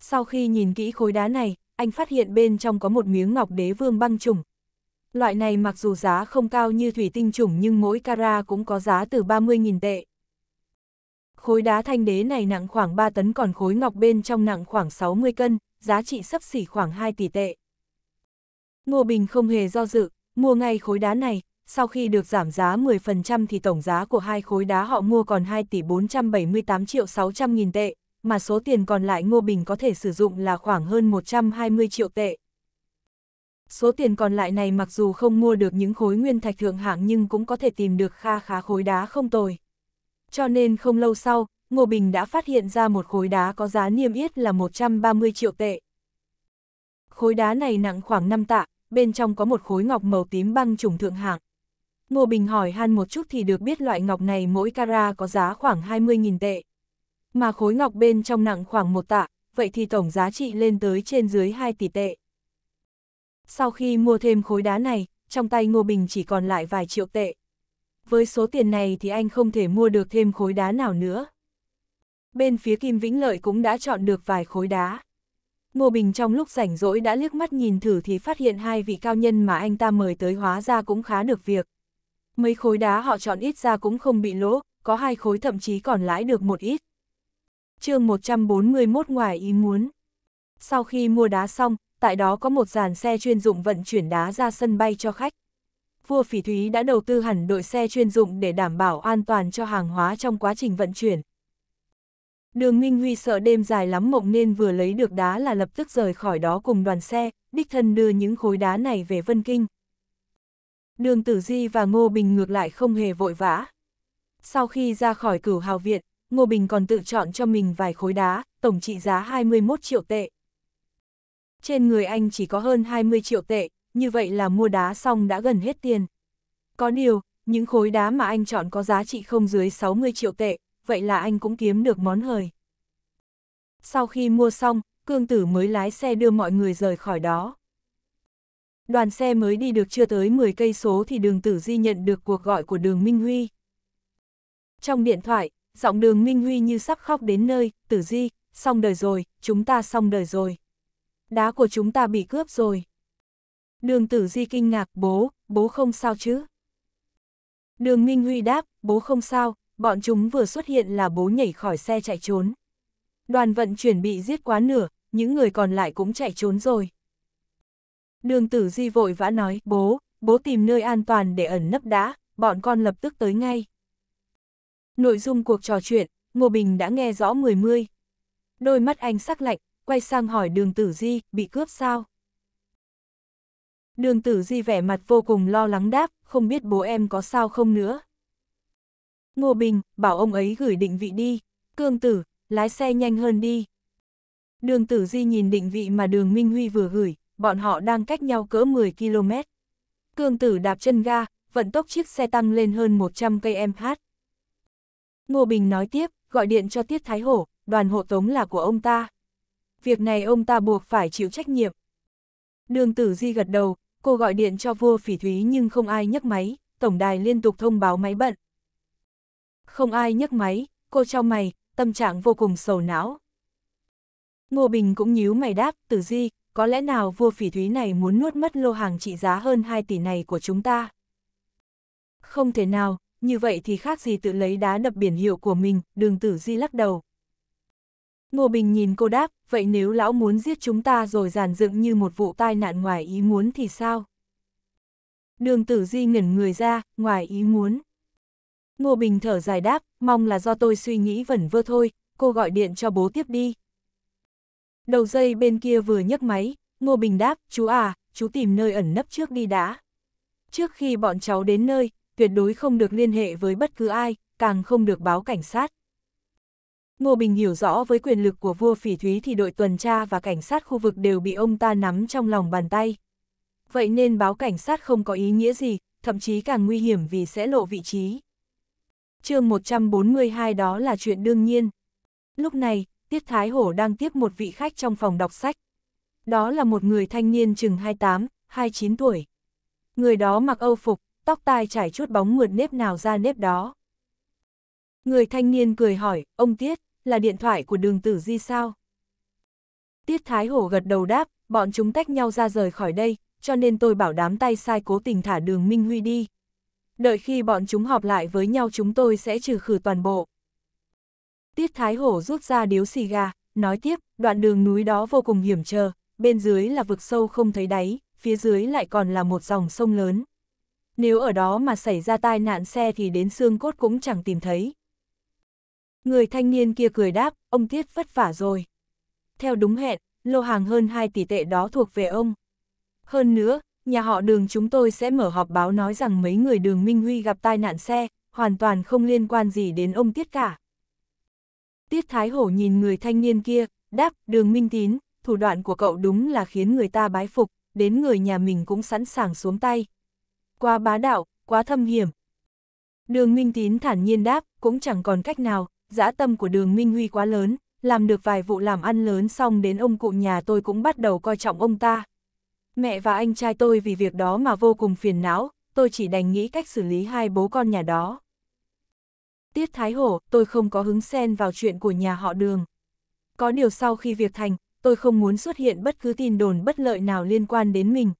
Sau khi nhìn kỹ khối đá này, anh phát hiện bên trong có một miếng ngọc đế vương băng trùng. Loại này mặc dù giá không cao như thủy tinh trùng nhưng mỗi cara cũng có giá từ 30.000 tệ. Khối đá thanh đế này nặng khoảng 3 tấn còn khối ngọc bên trong nặng khoảng 60 cân, giá trị sấp xỉ khoảng 2 tỷ tệ. Ngô Bình không hề do dự, mua ngay khối đá này, sau khi được giảm giá 10% thì tổng giá của hai khối đá họ mua còn 2 tỷ 478 triệu 600 nghìn tệ, mà số tiền còn lại Ngô Bình có thể sử dụng là khoảng hơn 120 triệu tệ. Số tiền còn lại này mặc dù không mua được những khối nguyên thạch thượng hạng nhưng cũng có thể tìm được kha khá khối đá không tồi. Cho nên không lâu sau, Ngô Bình đã phát hiện ra một khối đá có giá niêm yết là 130 triệu tệ. Khối đá này nặng khoảng 5 tạ, bên trong có một khối ngọc màu tím băng trùng thượng hạng. Ngô Bình hỏi han một chút thì được biết loại ngọc này mỗi cara có giá khoảng 20.000 tệ. Mà khối ngọc bên trong nặng khoảng một tạ, vậy thì tổng giá trị lên tới trên dưới 2 tỷ tệ. Sau khi mua thêm khối đá này, trong tay Ngô Bình chỉ còn lại vài triệu tệ. Với số tiền này thì anh không thể mua được thêm khối đá nào nữa. Bên phía Kim Vĩnh Lợi cũng đã chọn được vài khối đá. Ngô Bình trong lúc rảnh rỗi đã liếc mắt nhìn thử thì phát hiện hai vị cao nhân mà anh ta mời tới hóa ra cũng khá được việc. Mấy khối đá họ chọn ít ra cũng không bị lỗ, có hai khối thậm chí còn lãi được một ít. chương 141 ngoài ý muốn. Sau khi mua đá xong, tại đó có một dàn xe chuyên dụng vận chuyển đá ra sân bay cho khách. Vua Phỉ Thúy đã đầu tư hẳn đội xe chuyên dụng để đảm bảo an toàn cho hàng hóa trong quá trình vận chuyển. Đường Minh Huy sợ đêm dài lắm mộng nên vừa lấy được đá là lập tức rời khỏi đó cùng đoàn xe, đích thân đưa những khối đá này về Vân Kinh. Đường Tử Di và Ngô Bình ngược lại không hề vội vã. Sau khi ra khỏi cửu hào viện, Ngô Bình còn tự chọn cho mình vài khối đá, tổng trị giá 21 triệu tệ. Trên người anh chỉ có hơn 20 triệu tệ, như vậy là mua đá xong đã gần hết tiền. Có điều, những khối đá mà anh chọn có giá trị không dưới 60 triệu tệ, vậy là anh cũng kiếm được món hời. Sau khi mua xong, cương tử mới lái xe đưa mọi người rời khỏi đó đoàn xe mới đi được chưa tới 10 cây số thì đường tử di nhận được cuộc gọi của đường Minh Huy. Trong điện thoại, giọng đường Minh Huy như sắp khóc đến nơi, tử di, xong đời rồi, chúng ta xong đời rồi. Đá của chúng ta bị cướp rồi. Đường tử di kinh ngạc bố, bố không sao chứ? Đường Minh Huy đáp, bố không sao, bọn chúng vừa xuất hiện là bố nhảy khỏi xe chạy trốn. Đoàn vận chuyển bị giết quá nửa, những người còn lại cũng chạy trốn rồi. Đường tử di vội vã nói, bố, bố tìm nơi an toàn để ẩn nấp đã, bọn con lập tức tới ngay. Nội dung cuộc trò chuyện, Ngô Bình đã nghe rõ mười mươi. Đôi mắt anh sắc lạnh, quay sang hỏi đường tử di, bị cướp sao? Đường tử di vẻ mặt vô cùng lo lắng đáp, không biết bố em có sao không nữa. Ngô Bình, bảo ông ấy gửi định vị đi, cương tử, lái xe nhanh hơn đi. Đường tử di nhìn định vị mà đường Minh Huy vừa gửi, bọn họ đang cách nhau cỡ 10 km. Cương tử đạp chân ga, vận tốc chiếc xe tăng lên hơn 100 km/h. Ngô Bình nói tiếp, gọi điện cho Tiết Thái Hổ, đoàn hộ tống là của ông ta. Việc này ông ta buộc phải chịu trách nhiệm. Đường tử di gật đầu, cô gọi điện cho vua phỉ thúy nhưng không ai nhấc máy, tổng đài liên tục thông báo máy bận. Không ai nhấc máy, cô trao mày, tâm trạng vô cùng sầu não. Ngô Bình cũng nhíu mày đáp, tử di, có lẽ nào vua phỉ thúy này muốn nuốt mất lô hàng trị giá hơn 2 tỷ này của chúng ta? Không thể nào, như vậy thì khác gì tự lấy đá đập biển hiệu của mình, đường tử di lắc đầu. Ngô Bình nhìn cô đáp, vậy nếu lão muốn giết chúng ta rồi giàn dựng như một vụ tai nạn ngoài ý muốn thì sao? Đường tử di ngẩn người ra, ngoài ý muốn. Ngô Bình thở dài đáp, mong là do tôi suy nghĩ vẩn vơ thôi, cô gọi điện cho bố tiếp đi, Đầu dây bên kia vừa nhấc máy, Ngô Bình đáp, chú à, chú tìm nơi ẩn nấp trước đi đã. Trước khi bọn cháu đến nơi, tuyệt đối không được liên hệ với bất cứ ai, càng không được báo cảnh sát. Ngô Bình hiểu rõ với quyền lực của vua phỉ thúy thì đội tuần tra và cảnh sát khu vực đều bị ông ta nắm trong lòng bàn tay. Vậy nên báo cảnh sát không có ý nghĩa gì, thậm chí càng nguy hiểm vì sẽ lộ vị trí. chương 142 đó là chuyện đương nhiên. Lúc này, Tiết Thái Hổ đang tiếp một vị khách trong phòng đọc sách. Đó là một người thanh niên chừng 28, 29 tuổi. Người đó mặc âu phục, tóc tai trải chút bóng mượt nếp nào ra nếp đó. Người thanh niên cười hỏi, ông Tiết, là điện thoại của đường tử di sao? Tiết Thái Hổ gật đầu đáp, bọn chúng tách nhau ra rời khỏi đây, cho nên tôi bảo đám tay sai cố tình thả đường Minh Huy đi. Đợi khi bọn chúng họp lại với nhau chúng tôi sẽ trừ khử toàn bộ. Tiết Thái Hổ rút ra điếu xì gà, nói tiếp, đoạn đường núi đó vô cùng hiểm trở, bên dưới là vực sâu không thấy đáy, phía dưới lại còn là một dòng sông lớn. Nếu ở đó mà xảy ra tai nạn xe thì đến xương cốt cũng chẳng tìm thấy. Người thanh niên kia cười đáp, ông Tiết vất vả rồi. Theo đúng hẹn, lô hàng hơn 2 tỷ tệ đó thuộc về ông. Hơn nữa, nhà họ đường chúng tôi sẽ mở họp báo nói rằng mấy người đường Minh Huy gặp tai nạn xe, hoàn toàn không liên quan gì đến ông Tiết cả. Tiết Thái Hổ nhìn người thanh niên kia, đáp, đường minh tín, thủ đoạn của cậu đúng là khiến người ta bái phục, đến người nhà mình cũng sẵn sàng xuống tay. Quá bá đạo, quá thâm hiểm. Đường minh tín thản nhiên đáp, cũng chẳng còn cách nào, dã tâm của đường minh huy quá lớn, làm được vài vụ làm ăn lớn xong đến ông cụ nhà tôi cũng bắt đầu coi trọng ông ta. Mẹ và anh trai tôi vì việc đó mà vô cùng phiền não, tôi chỉ đành nghĩ cách xử lý hai bố con nhà đó. Tiết Thái Hổ, tôi không có hứng xen vào chuyện của nhà họ đường. Có điều sau khi việc thành, tôi không muốn xuất hiện bất cứ tin đồn bất lợi nào liên quan đến mình.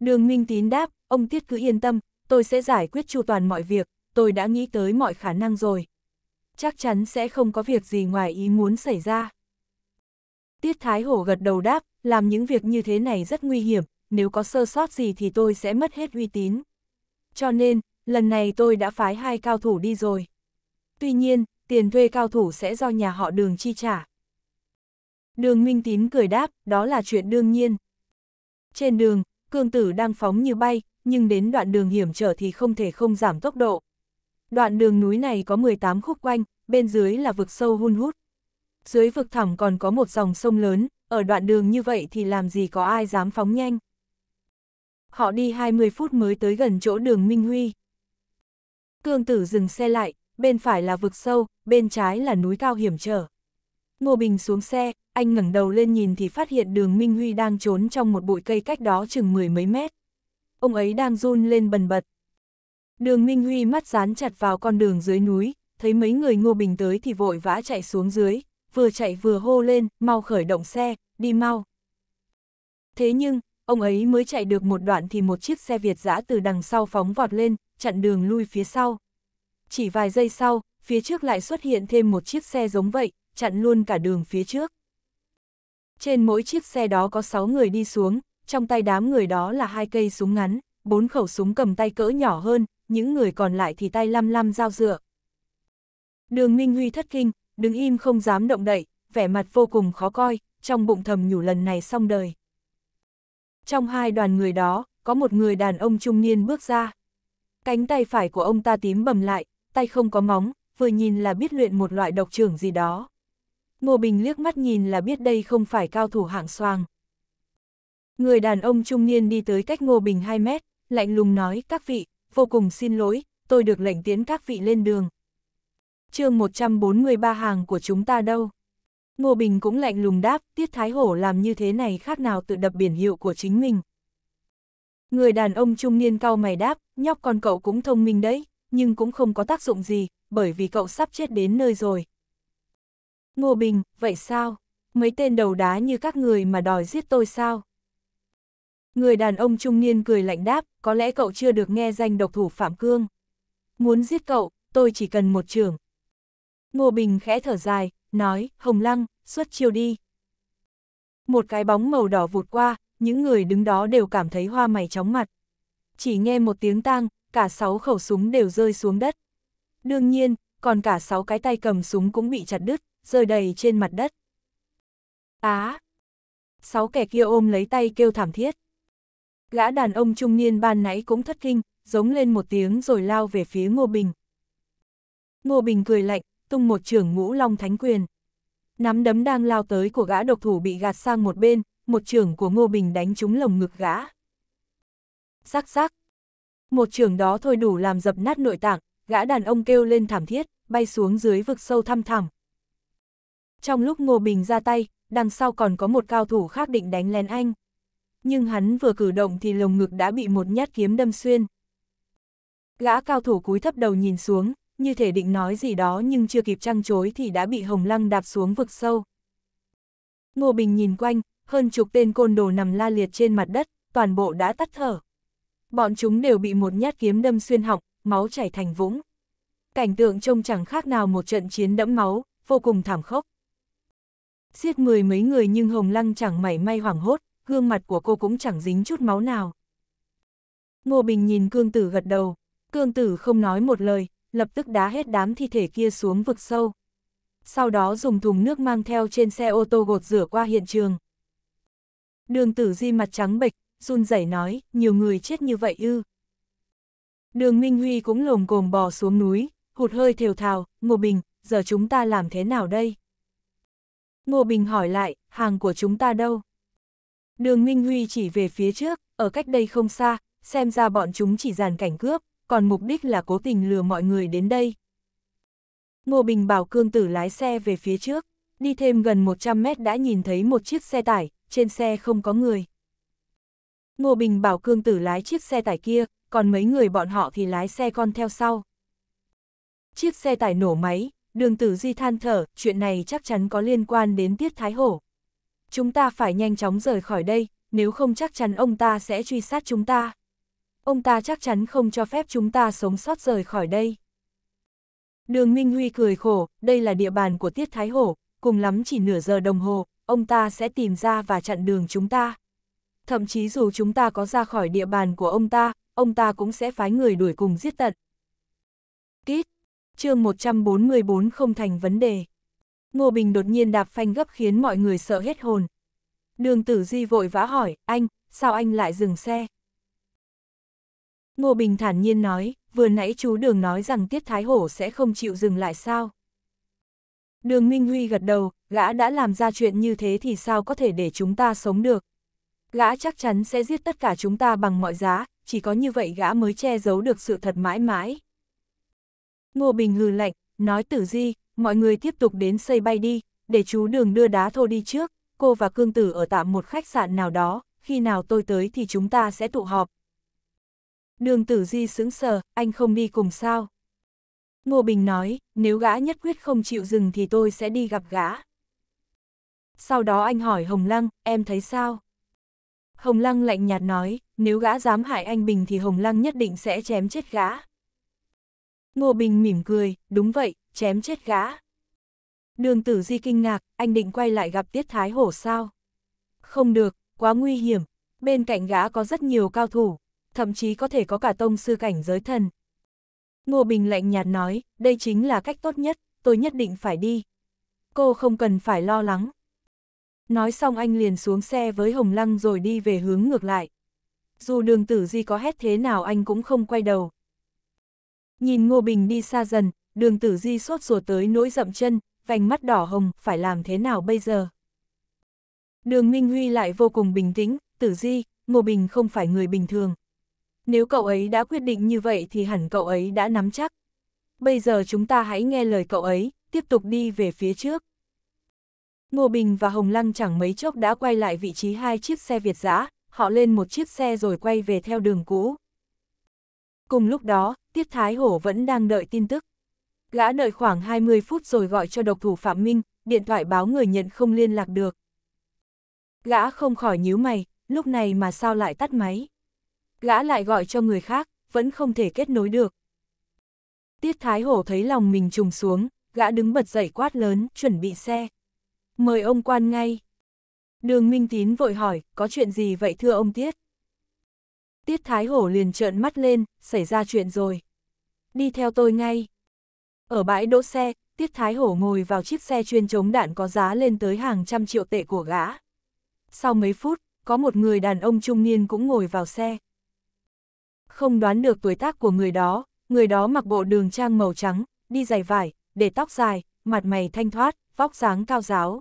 Đường Minh Tín đáp, ông Tiết cứ yên tâm, tôi sẽ giải quyết chu toàn mọi việc, tôi đã nghĩ tới mọi khả năng rồi. Chắc chắn sẽ không có việc gì ngoài ý muốn xảy ra. Tiết Thái Hổ gật đầu đáp, làm những việc như thế này rất nguy hiểm, nếu có sơ sót gì thì tôi sẽ mất hết uy tín. Cho nên, lần này tôi đã phái hai cao thủ đi rồi. Tuy nhiên, tiền thuê cao thủ sẽ do nhà họ đường chi trả. Đường Minh Tín cười đáp, đó là chuyện đương nhiên. Trên đường, cương tử đang phóng như bay, nhưng đến đoạn đường hiểm trở thì không thể không giảm tốc độ. Đoạn đường núi này có 18 khúc quanh, bên dưới là vực sâu hun hút. Dưới vực thẳm còn có một dòng sông lớn, ở đoạn đường như vậy thì làm gì có ai dám phóng nhanh. Họ đi 20 phút mới tới gần chỗ đường Minh Huy. Cương tử dừng xe lại, bên phải là vực sâu, bên trái là núi cao hiểm trở. Ngô Bình xuống xe, anh ngẩng đầu lên nhìn thì phát hiện đường Minh Huy đang trốn trong một bụi cây cách đó chừng mười mấy mét. Ông ấy đang run lên bần bật. Đường Minh Huy mắt dán chặt vào con đường dưới núi, thấy mấy người Ngô Bình tới thì vội vã chạy xuống dưới, vừa chạy vừa hô lên, mau khởi động xe, đi mau. Thế nhưng, ông ấy mới chạy được một đoạn thì một chiếc xe Việt giã từ đằng sau phóng vọt lên, chặn đường lui phía sau. Chỉ vài giây sau, phía trước lại xuất hiện thêm một chiếc xe giống vậy, chặn luôn cả đường phía trước. Trên mỗi chiếc xe đó có 6 người đi xuống, trong tay đám người đó là hai cây súng ngắn, bốn khẩu súng cầm tay cỡ nhỏ hơn, những người còn lại thì tay lăm lăm dao dựa. Đường Minh Huy thất kinh, đứng im không dám động đậy, vẻ mặt vô cùng khó coi, trong bụng thầm nhủ lần này xong đời. Trong hai đoàn người đó, có một người đàn ông trung niên bước ra. Cánh tay phải của ông ta tím bầm lại, tay không có móng, vừa nhìn là biết luyện một loại độc trưởng gì đó. Ngô Bình liếc mắt nhìn là biết đây không phải cao thủ hạng soang. Người đàn ông trung niên đi tới cách Ngô Bình 2 mét, lạnh lùng nói các vị, vô cùng xin lỗi, tôi được lệnh tiến các vị lên đường. chương 143 hàng của chúng ta đâu? Ngô Bình cũng lạnh lùng đáp, Tiết Thái Hổ làm như thế này khác nào tự đập biển hiệu của chính mình. Người đàn ông trung niên cao mày đáp, nhóc con cậu cũng thông minh đấy, nhưng cũng không có tác dụng gì, bởi vì cậu sắp chết đến nơi rồi. Ngô Bình, vậy sao? Mấy tên đầu đá như các người mà đòi giết tôi sao? Người đàn ông trung niên cười lạnh đáp, có lẽ cậu chưa được nghe danh độc thủ Phạm Cương. Muốn giết cậu, tôi chỉ cần một trưởng. Ngô Bình khẽ thở dài, nói, Hồng Lăng, xuất chiêu đi. Một cái bóng màu đỏ vụt qua, những người đứng đó đều cảm thấy hoa mày chóng mặt. Chỉ nghe một tiếng tang, cả sáu khẩu súng đều rơi xuống đất. Đương nhiên, còn cả sáu cái tay cầm súng cũng bị chặt đứt, rơi đầy trên mặt đất. Á! sáu kẻ kia ôm lấy tay kêu thảm thiết. Gã đàn ông trung niên ban nãy cũng thất kinh, giống lên một tiếng rồi lao về phía Ngô Bình. Ngô Bình cười lạnh, tung một trưởng ngũ long thánh quyền. Nắm đấm đang lao tới của gã độc thủ bị gạt sang một bên, một trưởng của Ngô Bình đánh trúng lồng ngực gã. sắc sắc Một trưởng đó thôi đủ làm dập nát nội tạng, gã đàn ông kêu lên thảm thiết, bay xuống dưới vực sâu thăm thẳm. Trong lúc Ngô Bình ra tay, đằng sau còn có một cao thủ khác định đánh lén anh. Nhưng hắn vừa cử động thì lồng ngực đã bị một nhát kiếm đâm xuyên. Gã cao thủ cúi thấp đầu nhìn xuống, như thể định nói gì đó nhưng chưa kịp trăng chối thì đã bị Hồng Lăng đạp xuống vực sâu. Ngô Bình nhìn quanh, hơn chục tên côn đồ nằm la liệt trên mặt đất, toàn bộ đã tắt thở. Bọn chúng đều bị một nhát kiếm đâm xuyên họng, máu chảy thành vũng. Cảnh tượng trông chẳng khác nào một trận chiến đẫm máu, vô cùng thảm khốc. Giết mười mấy người nhưng Hồng Lăng chẳng mảy may hoảng hốt, gương mặt của cô cũng chẳng dính chút máu nào. Ngô Bình nhìn cương tử gật đầu, cương tử không nói một lời, lập tức đá hết đám thi thể kia xuống vực sâu. Sau đó dùng thùng nước mang theo trên xe ô tô gột rửa qua hiện trường. Đường tử di mặt trắng bệch, run rẩy nói, nhiều người chết như vậy ư. Đường Minh Huy cũng lồm cồm bò xuống núi, hụt hơi thều thào, Ngô Bình, giờ chúng ta làm thế nào đây? Ngô Bình hỏi lại, hàng của chúng ta đâu? Đường Minh Huy chỉ về phía trước, ở cách đây không xa, xem ra bọn chúng chỉ dàn cảnh cướp, còn mục đích là cố tình lừa mọi người đến đây. Ngô Bình bảo cương tử lái xe về phía trước, đi thêm gần 100 mét đã nhìn thấy một chiếc xe tải, trên xe không có người. Ngô Bình bảo cương tử lái chiếc xe tải kia, còn mấy người bọn họ thì lái xe con theo sau. Chiếc xe tải nổ máy, đường tử di than thở, chuyện này chắc chắn có liên quan đến Tiết Thái Hổ. Chúng ta phải nhanh chóng rời khỏi đây, nếu không chắc chắn ông ta sẽ truy sát chúng ta. Ông ta chắc chắn không cho phép chúng ta sống sót rời khỏi đây. Đường Minh Huy cười khổ, đây là địa bàn của Tiết Thái Hổ, cùng lắm chỉ nửa giờ đồng hồ, ông ta sẽ tìm ra và chặn đường chúng ta. Thậm chí dù chúng ta có ra khỏi địa bàn của ông ta, ông ta cũng sẽ phái người đuổi cùng giết tận. Kít, chương 144 không thành vấn đề. Ngô Bình đột nhiên đạp phanh gấp khiến mọi người sợ hết hồn. Đường tử di vội vã hỏi, anh, sao anh lại dừng xe? Ngô Bình thản nhiên nói, vừa nãy chú Đường nói rằng Tiết Thái Hổ sẽ không chịu dừng lại sao? Đường Minh Huy gật đầu, gã đã làm ra chuyện như thế thì sao có thể để chúng ta sống được. Gã chắc chắn sẽ giết tất cả chúng ta bằng mọi giá, chỉ có như vậy gã mới che giấu được sự thật mãi mãi. Ngô Bình hừ lạnh, nói tử di, mọi người tiếp tục đến xây bay đi, để chú đường đưa đá thô đi trước, cô và cương tử ở tạm một khách sạn nào đó, khi nào tôi tới thì chúng ta sẽ tụ họp. Đường tử di sững sờ, anh không đi cùng sao? Ngô Bình nói, nếu gã nhất quyết không chịu dừng thì tôi sẽ đi gặp gã. Sau đó anh hỏi Hồng Lăng, em thấy sao? Hồng Lăng lạnh nhạt nói, nếu gã dám hại anh Bình thì Hồng Lăng nhất định sẽ chém chết gã. Ngô Bình mỉm cười, đúng vậy, chém chết gã. Đường tử di kinh ngạc, anh định quay lại gặp Tiết Thái Hổ sao? Không được, quá nguy hiểm, bên cạnh gã có rất nhiều cao thủ, thậm chí có thể có cả tông sư cảnh giới thần. Ngô Bình lạnh nhạt nói, đây chính là cách tốt nhất, tôi nhất định phải đi. Cô không cần phải lo lắng, Nói xong anh liền xuống xe với Hồng Lăng rồi đi về hướng ngược lại. Dù đường tử di có hét thế nào anh cũng không quay đầu. Nhìn Ngô Bình đi xa dần, đường tử di sốt ruột tới nỗi rậm chân, vành mắt đỏ hồng, phải làm thế nào bây giờ? Đường Minh Huy lại vô cùng bình tĩnh, tử di, Ngô Bình không phải người bình thường. Nếu cậu ấy đã quyết định như vậy thì hẳn cậu ấy đã nắm chắc. Bây giờ chúng ta hãy nghe lời cậu ấy, tiếp tục đi về phía trước. Ngô Bình và Hồng Lăng chẳng mấy chốc đã quay lại vị trí hai chiếc xe Việt giã, họ lên một chiếc xe rồi quay về theo đường cũ. Cùng lúc đó, Tiết Thái Hổ vẫn đang đợi tin tức. Gã đợi khoảng 20 phút rồi gọi cho độc thủ Phạm Minh, điện thoại báo người nhận không liên lạc được. Gã không khỏi nhíu mày, lúc này mà sao lại tắt máy. Gã lại gọi cho người khác, vẫn không thể kết nối được. Tiết Thái Hổ thấy lòng mình trùng xuống, gã đứng bật dậy quát lớn, chuẩn bị xe. Mời ông quan ngay. Đường Minh Tín vội hỏi, có chuyện gì vậy thưa ông Tiết? Tiết Thái Hổ liền trợn mắt lên, xảy ra chuyện rồi. Đi theo tôi ngay. Ở bãi đỗ xe, Tiết Thái Hổ ngồi vào chiếc xe chuyên chống đạn có giá lên tới hàng trăm triệu tệ của gã. Sau mấy phút, có một người đàn ông trung niên cũng ngồi vào xe. Không đoán được tuổi tác của người đó, người đó mặc bộ đường trang màu trắng, đi giày vải, để tóc dài, mặt mày thanh thoát, vóc dáng cao giáo.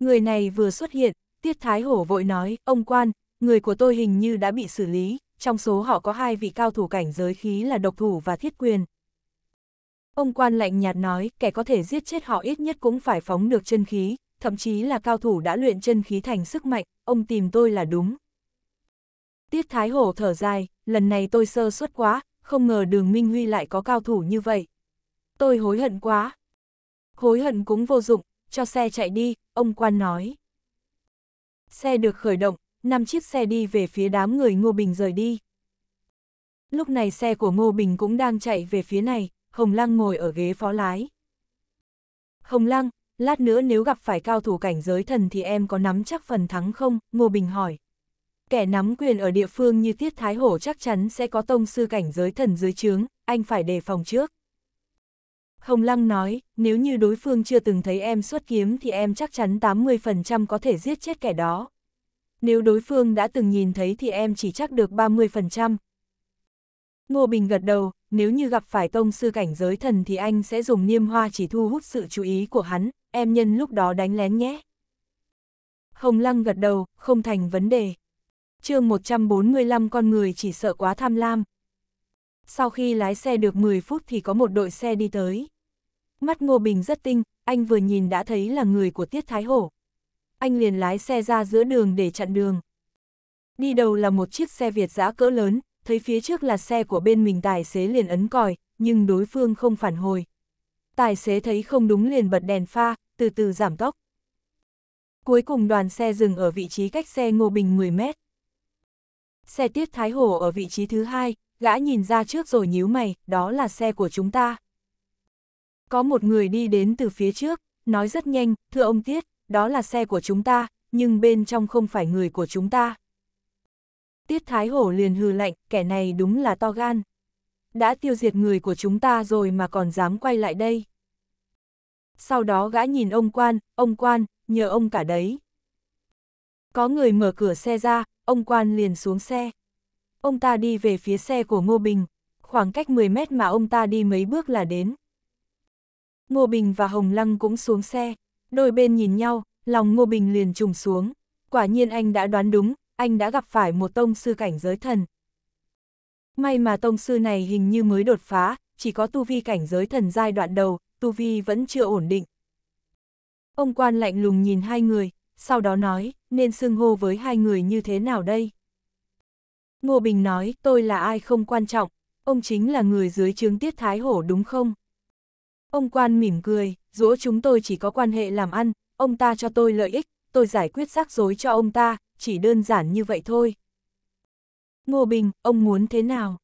Người này vừa xuất hiện, Tiết Thái Hổ vội nói, ông quan, người của tôi hình như đã bị xử lý, trong số họ có hai vị cao thủ cảnh giới khí là độc thủ và thiết quyền. Ông quan lạnh nhạt nói, kẻ có thể giết chết họ ít nhất cũng phải phóng được chân khí, thậm chí là cao thủ đã luyện chân khí thành sức mạnh, ông tìm tôi là đúng. Tiết Thái Hổ thở dài, lần này tôi sơ suất quá, không ngờ đường Minh Huy lại có cao thủ như vậy. Tôi hối hận quá hối hận cũng vô dụng, cho xe chạy đi, ông quan nói. Xe được khởi động, 5 chiếc xe đi về phía đám người Ngô Bình rời đi. Lúc này xe của Ngô Bình cũng đang chạy về phía này, Hồng Lăng ngồi ở ghế phó lái. Hồng Lăng, lát nữa nếu gặp phải cao thủ cảnh giới thần thì em có nắm chắc phần thắng không? Ngô Bình hỏi. Kẻ nắm quyền ở địa phương như Tiết Thái Hổ chắc chắn sẽ có tông sư cảnh giới thần dưới trướng, anh phải đề phòng trước. Hồng Lăng nói, nếu như đối phương chưa từng thấy em xuất kiếm thì em chắc chắn 80% có thể giết chết kẻ đó. Nếu đối phương đã từng nhìn thấy thì em chỉ chắc được 30%. Ngô Bình gật đầu, nếu như gặp phải tông sư cảnh giới thần thì anh sẽ dùng niêm hoa chỉ thu hút sự chú ý của hắn, em nhân lúc đó đánh lén nhé. Hồng Lăng gật đầu, không thành vấn đề. mươi 145 con người chỉ sợ quá tham lam, sau khi lái xe được 10 phút thì có một đội xe đi tới. Mắt Ngô Bình rất tinh, anh vừa nhìn đã thấy là người của Tiết Thái Hổ. Anh liền lái xe ra giữa đường để chặn đường. Đi đầu là một chiếc xe Việt giã cỡ lớn, thấy phía trước là xe của bên mình tài xế liền ấn còi, nhưng đối phương không phản hồi. Tài xế thấy không đúng liền bật đèn pha, từ từ giảm tốc. Cuối cùng đoàn xe dừng ở vị trí cách xe Ngô Bình 10 mét. Xe Tiết Thái Hổ ở vị trí thứ hai, Gã nhìn ra trước rồi nhíu mày, đó là xe của chúng ta. Có một người đi đến từ phía trước, nói rất nhanh, thưa ông Tiết, đó là xe của chúng ta, nhưng bên trong không phải người của chúng ta. Tiết Thái Hổ liền hừ lạnh, kẻ này đúng là to gan. Đã tiêu diệt người của chúng ta rồi mà còn dám quay lại đây. Sau đó gã nhìn ông quan, ông quan, nhờ ông cả đấy. Có người mở cửa xe ra, ông quan liền xuống xe. Ông ta đi về phía xe của Ngô Bình, khoảng cách 10 mét mà ông ta đi mấy bước là đến. Ngô Bình và Hồng Lăng cũng xuống xe, đôi bên nhìn nhau, lòng Ngô Bình liền trùng xuống. Quả nhiên anh đã đoán đúng, anh đã gặp phải một tông sư cảnh giới thần. May mà tông sư này hình như mới đột phá, chỉ có tu vi cảnh giới thần giai đoạn đầu, tu vi vẫn chưa ổn định. Ông quan lạnh lùng nhìn hai người, sau đó nói, nên xưng hô với hai người như thế nào đây? Ngô Bình nói, tôi là ai không quan trọng, ông chính là người dưới trướng tiết thái hổ đúng không? Ông quan mỉm cười, dũa chúng tôi chỉ có quan hệ làm ăn, ông ta cho tôi lợi ích, tôi giải quyết rắc rối cho ông ta, chỉ đơn giản như vậy thôi. Ngô Bình, ông muốn thế nào?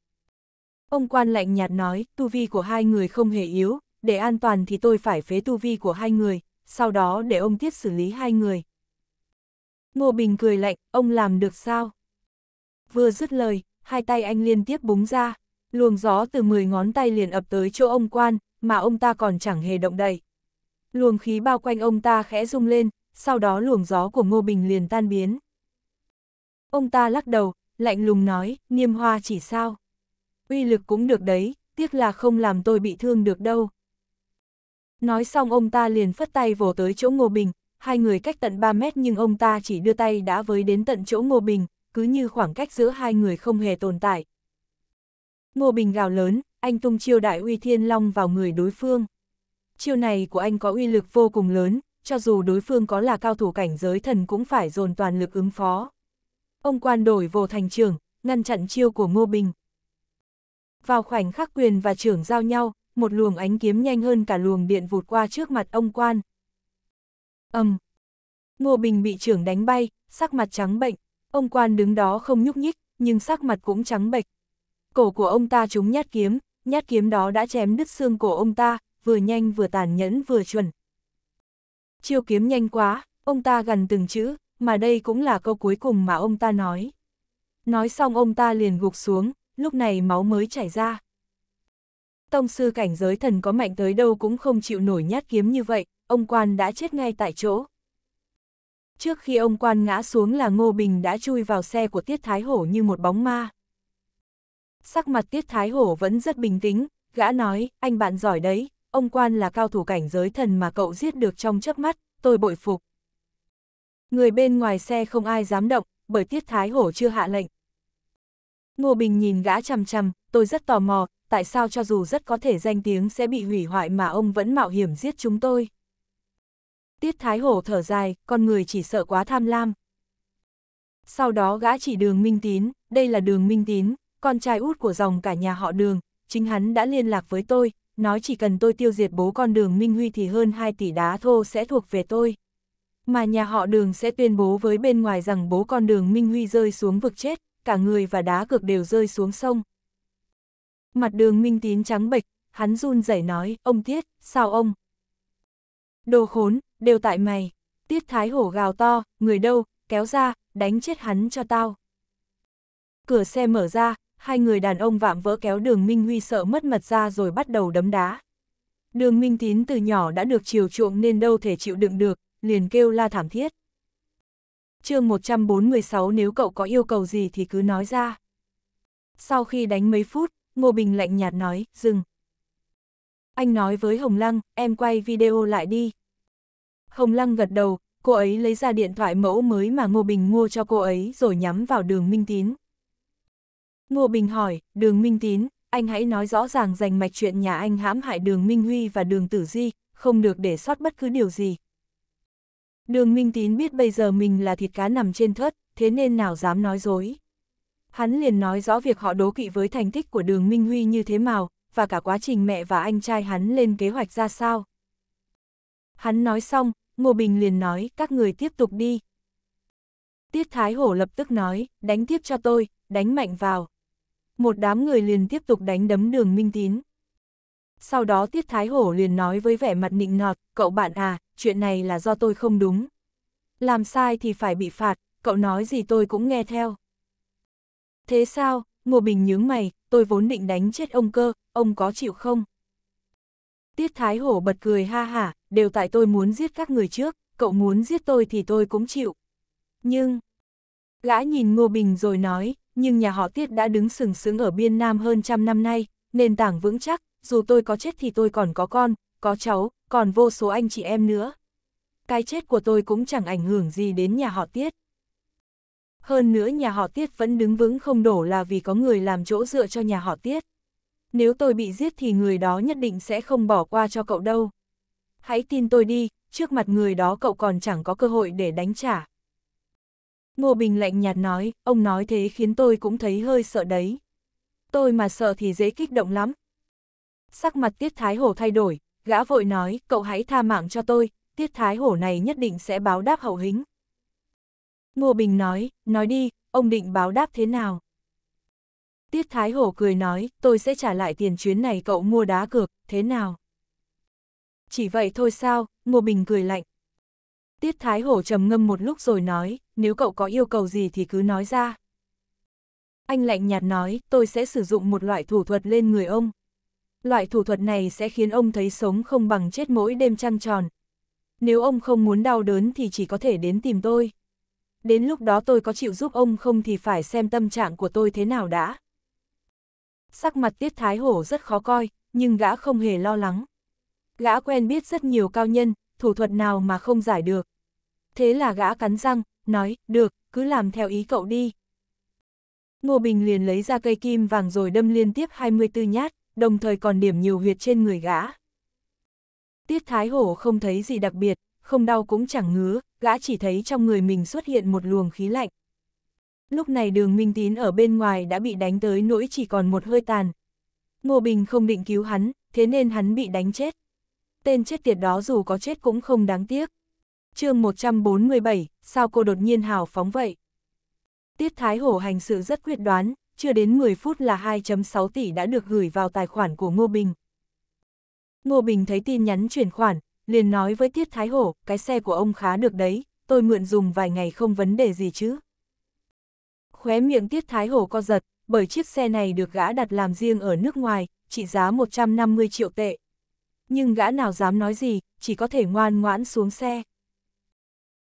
Ông quan lạnh nhạt nói, tu vi của hai người không hề yếu, để an toàn thì tôi phải phế tu vi của hai người, sau đó để ông tiết xử lý hai người. Ngô Bình cười lạnh, ông làm được sao? Vừa dứt lời, hai tay anh liên tiếp búng ra, luồng gió từ 10 ngón tay liền ập tới chỗ ông quan, mà ông ta còn chẳng hề động đậy. Luồng khí bao quanh ông ta khẽ rung lên, sau đó luồng gió của Ngô Bình liền tan biến. Ông ta lắc đầu, lạnh lùng nói, niêm hoa chỉ sao. Uy lực cũng được đấy, tiếc là không làm tôi bị thương được đâu. Nói xong ông ta liền phất tay vồ tới chỗ Ngô Bình, hai người cách tận 3 mét nhưng ông ta chỉ đưa tay đã với đến tận chỗ Ngô Bình, cứ như khoảng cách giữa hai người không hề tồn tại. Ngô Bình gào lớn, anh tung chiêu đại uy thiên long vào người đối phương. Chiêu này của anh có uy lực vô cùng lớn, cho dù đối phương có là cao thủ cảnh giới thần cũng phải dồn toàn lực ứng phó. Ông quan đổi vô thành trưởng ngăn chặn chiêu của Ngô Bình. Vào khoảnh khắc quyền và trưởng giao nhau, một luồng ánh kiếm nhanh hơn cả luồng điện vụt qua trước mặt ông quan. Âm! Ngô Bình bị trưởng đánh bay, sắc mặt trắng bệnh, Ông quan đứng đó không nhúc nhích, nhưng sắc mặt cũng trắng bệch. Cổ của ông ta trúng nhát kiếm, nhát kiếm đó đã chém đứt xương cổ ông ta, vừa nhanh vừa tàn nhẫn vừa chuẩn. Chiêu kiếm nhanh quá, ông ta gần từng chữ, mà đây cũng là câu cuối cùng mà ông ta nói. Nói xong ông ta liền gục xuống, lúc này máu mới chảy ra. Tông sư cảnh giới thần có mạnh tới đâu cũng không chịu nổi nhát kiếm như vậy, ông quan đã chết ngay tại chỗ. Trước khi ông quan ngã xuống là Ngô Bình đã chui vào xe của Tiết Thái Hổ như một bóng ma. Sắc mặt Tiết Thái Hổ vẫn rất bình tĩnh, gã nói, anh bạn giỏi đấy, ông quan là cao thủ cảnh giới thần mà cậu giết được trong chớp mắt, tôi bội phục. Người bên ngoài xe không ai dám động, bởi Tiết Thái Hổ chưa hạ lệnh. Ngô Bình nhìn gã chằm chằm, tôi rất tò mò, tại sao cho dù rất có thể danh tiếng sẽ bị hủy hoại mà ông vẫn mạo hiểm giết chúng tôi. Tiết Thái Hổ thở dài, con người chỉ sợ quá tham lam. Sau đó gã chỉ đường Minh Tín, đây là đường Minh Tín, con trai út của dòng cả nhà họ đường, chính hắn đã liên lạc với tôi, nói chỉ cần tôi tiêu diệt bố con đường Minh Huy thì hơn 2 tỷ đá thô sẽ thuộc về tôi. Mà nhà họ đường sẽ tuyên bố với bên ngoài rằng bố con đường Minh Huy rơi xuống vực chết, cả người và đá cược đều rơi xuống sông. Mặt đường Minh Tín trắng bệch, hắn run rẩy nói, ông Tiết, sao ông, Đồ khốn, đều tại mày. Tiết Thái Hổ gào to, người đâu, kéo ra, đánh chết hắn cho tao. Cửa xe mở ra, hai người đàn ông vạm vỡ kéo đường Minh Huy sợ mất mật ra rồi bắt đầu đấm đá. Đường Minh Tín từ nhỏ đã được chiều chuộng nên đâu thể chịu đựng được, liền kêu la thảm thiết. chương 146 nếu cậu có yêu cầu gì thì cứ nói ra. Sau khi đánh mấy phút, Ngô Bình lạnh nhạt nói, dừng, anh nói với Hồng Lăng, em quay video lại đi. Hồng Lăng gật đầu, cô ấy lấy ra điện thoại mẫu mới mà Ngô Bình mua cho cô ấy rồi nhắm vào đường Minh Tín. Ngô Bình hỏi, đường Minh Tín, anh hãy nói rõ ràng dành mạch chuyện nhà anh hãm hại đường Minh Huy và đường Tử Di, không được để sót bất cứ điều gì. Đường Minh Tín biết bây giờ mình là thịt cá nằm trên thớt, thế nên nào dám nói dối. Hắn liền nói rõ việc họ đố kỵ với thành tích của đường Minh Huy như thế nào, và cả quá trình mẹ và anh trai hắn lên kế hoạch ra sao. Hắn nói xong, Ngô Bình liền nói các người tiếp tục đi. Tiết Thái Hổ lập tức nói, đánh tiếp cho tôi, đánh mạnh vào. Một đám người liền tiếp tục đánh đấm đường Minh Tín. Sau đó Tiết Thái Hổ liền nói với vẻ mặt nịnh nọt, cậu bạn à, chuyện này là do tôi không đúng. Làm sai thì phải bị phạt, cậu nói gì tôi cũng nghe theo. Thế sao, Ngô Bình nhướng mày, tôi vốn định đánh chết ông cơ, ông có chịu không? Tiết Thái Hổ bật cười ha hả, đều tại tôi muốn giết các người trước, cậu muốn giết tôi thì tôi cũng chịu. Nhưng, gã nhìn Ngô Bình rồi nói, nhưng nhà họ Tiết đã đứng sừng sững ở biên Nam hơn trăm năm nay, nền tảng vững chắc, dù tôi có chết thì tôi còn có con, có cháu, còn vô số anh chị em nữa. Cái chết của tôi cũng chẳng ảnh hưởng gì đến nhà họ Tiết. Hơn nữa nhà họ Tiết vẫn đứng vững không đổ là vì có người làm chỗ dựa cho nhà họ Tiết nếu tôi bị giết thì người đó nhất định sẽ không bỏ qua cho cậu đâu. Hãy tin tôi đi, trước mặt người đó cậu còn chẳng có cơ hội để đánh trả. Ngô Bình lạnh nhạt nói, ông nói thế khiến tôi cũng thấy hơi sợ đấy. Tôi mà sợ thì dễ kích động lắm. Sắc mặt Tiết Thái Hổ thay đổi, gã vội nói, cậu hãy tha mạng cho tôi, Tiết Thái Hổ này nhất định sẽ báo đáp hậu hính. Ngô Bình nói, nói đi, ông định báo đáp thế nào? Tiết Thái Hổ cười nói, tôi sẽ trả lại tiền chuyến này cậu mua đá cược, thế nào? Chỉ vậy thôi sao, Ngô Bình cười lạnh. Tiết Thái Hổ trầm ngâm một lúc rồi nói, nếu cậu có yêu cầu gì thì cứ nói ra. Anh lạnh nhạt nói, tôi sẽ sử dụng một loại thủ thuật lên người ông. Loại thủ thuật này sẽ khiến ông thấy sống không bằng chết mỗi đêm trăng tròn. Nếu ông không muốn đau đớn thì chỉ có thể đến tìm tôi. Đến lúc đó tôi có chịu giúp ông không thì phải xem tâm trạng của tôi thế nào đã sắc mặt tiết thái hổ rất khó coi, nhưng gã không hề lo lắng. Gã quen biết rất nhiều cao nhân, thủ thuật nào mà không giải được. Thế là gã cắn răng, nói, được, cứ làm theo ý cậu đi. Ngô Bình liền lấy ra cây kim vàng rồi đâm liên tiếp 24 nhát, đồng thời còn điểm nhiều huyệt trên người gã. Tiết Thái Hổ không thấy gì đặc biệt, không đau cũng chẳng ngứa, gã chỉ thấy trong người mình xuất hiện một luồng khí lạnh. Lúc này đường Minh Tín ở bên ngoài đã bị đánh tới nỗi chỉ còn một hơi tàn. Ngô Bình không định cứu hắn, thế nên hắn bị đánh chết. Tên chết tiệt đó dù có chết cũng không đáng tiếc. chương 147, sao cô đột nhiên hào phóng vậy? Tiết Thái Hổ hành sự rất quyết đoán, chưa đến 10 phút là 2.6 tỷ đã được gửi vào tài khoản của Ngô Bình. Ngô Bình thấy tin nhắn chuyển khoản, liền nói với Tiết Thái Hổ, cái xe của ông khá được đấy, tôi mượn dùng vài ngày không vấn đề gì chứ. Khóe miệng Tiết Thái Hổ co giật, bởi chiếc xe này được gã đặt làm riêng ở nước ngoài, trị giá 150 triệu tệ. Nhưng gã nào dám nói gì, chỉ có thể ngoan ngoãn xuống xe.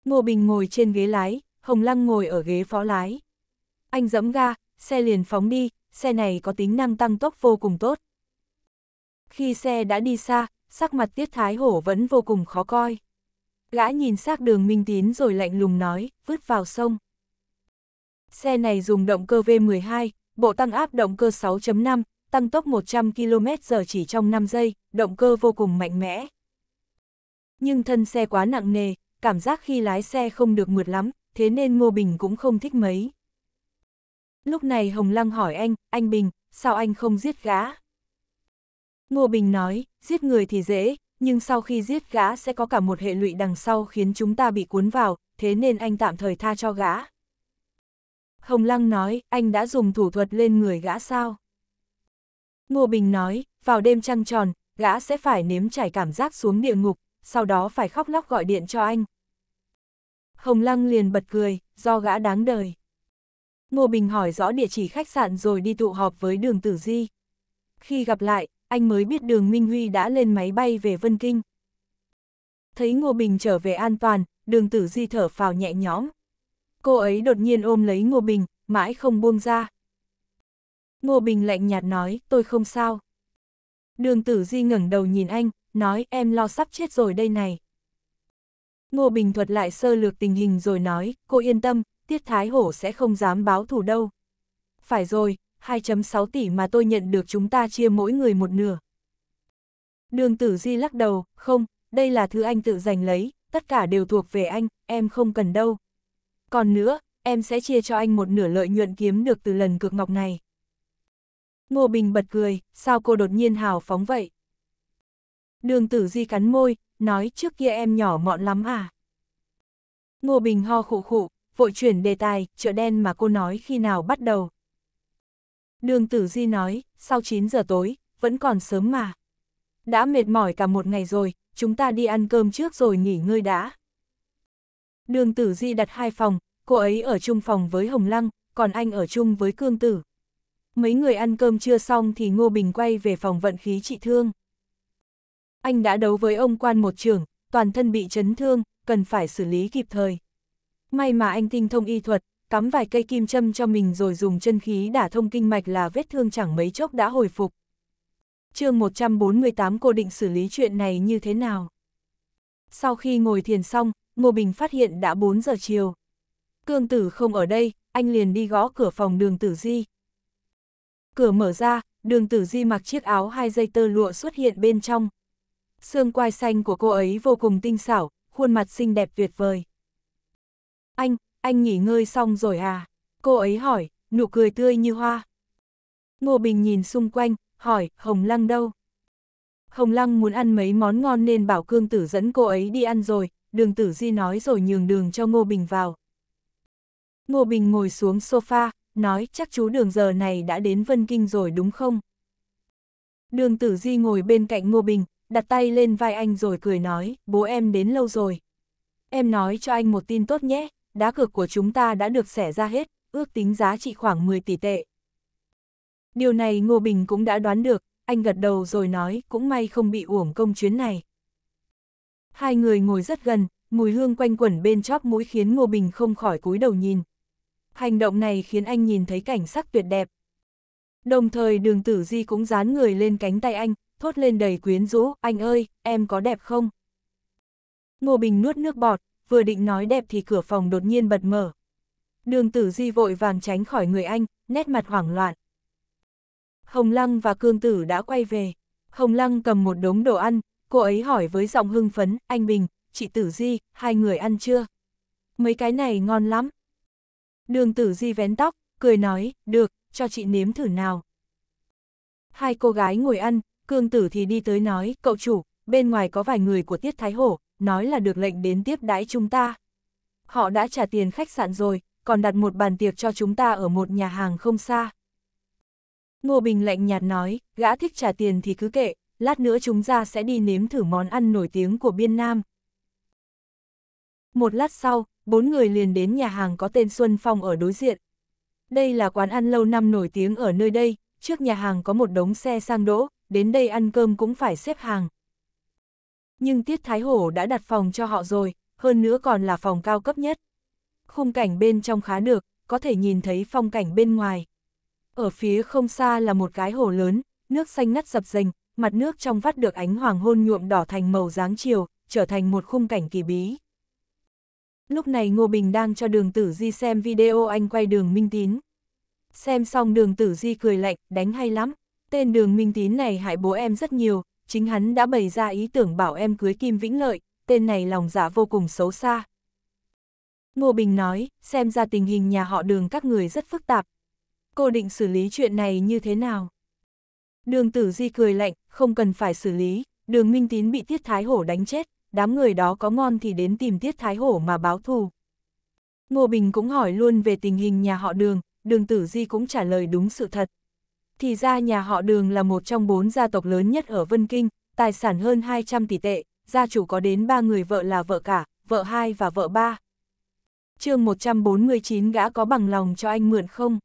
Ngô Bình ngồi trên ghế lái, Hồng Lăng ngồi ở ghế phó lái. Anh dẫm ga, xe liền phóng đi, xe này có tính năng tăng tốc vô cùng tốt. Khi xe đã đi xa, sắc mặt Tiết Thái Hổ vẫn vô cùng khó coi. Gã nhìn xác đường Minh Tín rồi lạnh lùng nói, vứt vào sông. Xe này dùng động cơ V12, bộ tăng áp động cơ 6.5, tăng tốc 100 km/h chỉ trong 5 giây, động cơ vô cùng mạnh mẽ. Nhưng thân xe quá nặng nề, cảm giác khi lái xe không được mượt lắm, thế nên Ngô Bình cũng không thích mấy. Lúc này Hồng Lăng hỏi anh, anh Bình, sao anh không giết gã? Ngô Bình nói, giết người thì dễ, nhưng sau khi giết gã sẽ có cả một hệ lụy đằng sau khiến chúng ta bị cuốn vào, thế nên anh tạm thời tha cho gã. Hồng Lăng nói, anh đã dùng thủ thuật lên người gã sao? Ngô Bình nói, vào đêm trăng tròn, gã sẽ phải nếm trải cảm giác xuống địa ngục, sau đó phải khóc lóc gọi điện cho anh. Hồng Lăng liền bật cười, do gã đáng đời. Ngô Bình hỏi rõ địa chỉ khách sạn rồi đi tụ họp với đường Tử Di. Khi gặp lại, anh mới biết đường Minh Huy đã lên máy bay về Vân Kinh. Thấy Ngô Bình trở về an toàn, đường Tử Di thở phào nhẹ nhõm cô ấy đột nhiên ôm lấy Ngô Bình, mãi không buông ra. Ngô Bình lạnh nhạt nói, tôi không sao. Đường tử di ngẩng đầu nhìn anh, nói em lo sắp chết rồi đây này. Ngô Bình thuật lại sơ lược tình hình rồi nói, cô yên tâm, Tiết Thái Hổ sẽ không dám báo thủ đâu. Phải rồi, 2.6 tỷ mà tôi nhận được chúng ta chia mỗi người một nửa. Đường tử di lắc đầu, không, đây là thứ anh tự giành lấy, tất cả đều thuộc về anh, em không cần đâu. Còn nữa, em sẽ chia cho anh một nửa lợi nhuận kiếm được từ lần cược ngọc này. Ngô Bình bật cười, sao cô đột nhiên hào phóng vậy? Đường tử di cắn môi, nói trước kia em nhỏ mọn lắm à? Ngô Bình ho khụ khụ, vội chuyển đề tài, chợ đen mà cô nói khi nào bắt đầu. Đường tử di nói, sau 9 giờ tối, vẫn còn sớm mà. Đã mệt mỏi cả một ngày rồi, chúng ta đi ăn cơm trước rồi nghỉ ngơi đã. Đường tử di đặt hai phòng, cô ấy ở chung phòng với Hồng Lăng, còn anh ở chung với Cương Tử. Mấy người ăn cơm chưa xong thì Ngô Bình quay về phòng vận khí trị thương. Anh đã đấu với ông quan một trường, toàn thân bị chấn thương, cần phải xử lý kịp thời. May mà anh tinh thông y thuật, cắm vài cây kim châm cho mình rồi dùng chân khí đả thông kinh mạch là vết thương chẳng mấy chốc đã hồi phục. chương 148 cô định xử lý chuyện này như thế nào? Sau khi ngồi thiền xong, Ngô Bình phát hiện đã 4 giờ chiều. Cương tử không ở đây, anh liền đi gõ cửa phòng đường tử di. Cửa mở ra, đường tử di mặc chiếc áo hai dây tơ lụa xuất hiện bên trong. Xương quai xanh của cô ấy vô cùng tinh xảo, khuôn mặt xinh đẹp tuyệt vời. Anh, anh nghỉ ngơi xong rồi à? Cô ấy hỏi, nụ cười tươi như hoa. Ngô Bình nhìn xung quanh, hỏi, Hồng Lăng đâu? Hồng Lăng muốn ăn mấy món ngon nên bảo Cương Tử dẫn cô ấy đi ăn rồi, đường tử di nói rồi nhường đường cho Ngô Bình vào. Ngô Bình ngồi xuống sofa, nói chắc chú đường giờ này đã đến Vân Kinh rồi đúng không? Đường tử di ngồi bên cạnh Ngô Bình, đặt tay lên vai anh rồi cười nói, bố em đến lâu rồi. Em nói cho anh một tin tốt nhé, đá cược của chúng ta đã được xẻ ra hết, ước tính giá trị khoảng 10 tỷ tệ. Điều này Ngô Bình cũng đã đoán được, anh gật đầu rồi nói, cũng may không bị uổng công chuyến này. Hai người ngồi rất gần, mùi hương quanh quẩn bên chóp mũi khiến Ngô Bình không khỏi cúi đầu nhìn. Hành động này khiến anh nhìn thấy cảnh sắc tuyệt đẹp. Đồng thời đường tử di cũng dán người lên cánh tay anh, thốt lên đầy quyến rũ, anh ơi, em có đẹp không? Ngô Bình nuốt nước bọt, vừa định nói đẹp thì cửa phòng đột nhiên bật mở. Đường tử di vội vàng tránh khỏi người anh, nét mặt hoảng loạn. Hồng Lăng và Cương Tử đã quay về. Hồng Lăng cầm một đống đồ ăn, cô ấy hỏi với giọng hưng phấn, anh Bình, chị Tử Di, hai người ăn chưa? Mấy cái này ngon lắm. Đường Tử Di vén tóc, cười nói, được, cho chị nếm thử nào. Hai cô gái ngồi ăn, Cương Tử thì đi tới nói, cậu chủ, bên ngoài có vài người của Tiết Thái Hổ, nói là được lệnh đến tiếp đãi chúng ta. Họ đã trả tiền khách sạn rồi, còn đặt một bàn tiệc cho chúng ta ở một nhà hàng không xa. Ngô Bình lạnh nhạt nói, gã thích trả tiền thì cứ kệ, lát nữa chúng ta sẽ đi nếm thử món ăn nổi tiếng của Biên Nam. Một lát sau, bốn người liền đến nhà hàng có tên Xuân Phong ở đối diện. Đây là quán ăn lâu năm nổi tiếng ở nơi đây, trước nhà hàng có một đống xe sang đỗ, đến đây ăn cơm cũng phải xếp hàng. Nhưng Tiết Thái Hổ đã đặt phòng cho họ rồi, hơn nữa còn là phòng cao cấp nhất. Khung cảnh bên trong khá được, có thể nhìn thấy phong cảnh bên ngoài. Ở phía không xa là một cái hồ lớn, nước xanh ngắt dập dềnh, mặt nước trong vắt được ánh hoàng hôn nhuộm đỏ thành màu dáng chiều, trở thành một khung cảnh kỳ bí. Lúc này Ngô Bình đang cho đường tử di xem video anh quay đường Minh Tín. Xem xong đường tử di cười lạnh, đánh hay lắm. Tên đường Minh Tín này hại bố em rất nhiều, chính hắn đã bày ra ý tưởng bảo em cưới Kim Vĩnh Lợi, tên này lòng dạ vô cùng xấu xa. Ngô Bình nói, xem ra tình hình nhà họ đường các người rất phức tạp. Cô định xử lý chuyện này như thế nào? Đường tử di cười lạnh, không cần phải xử lý, đường minh tín bị tiết thái hổ đánh chết, đám người đó có ngon thì đến tìm tiết thái hổ mà báo thù. Ngô Bình cũng hỏi luôn về tình hình nhà họ đường, đường tử di cũng trả lời đúng sự thật. Thì ra nhà họ đường là một trong bốn gia tộc lớn nhất ở Vân Kinh, tài sản hơn 200 tỷ tệ, gia chủ có đến ba người vợ là vợ cả, vợ hai và vợ ba. chương 149 gã có bằng lòng cho anh mượn không?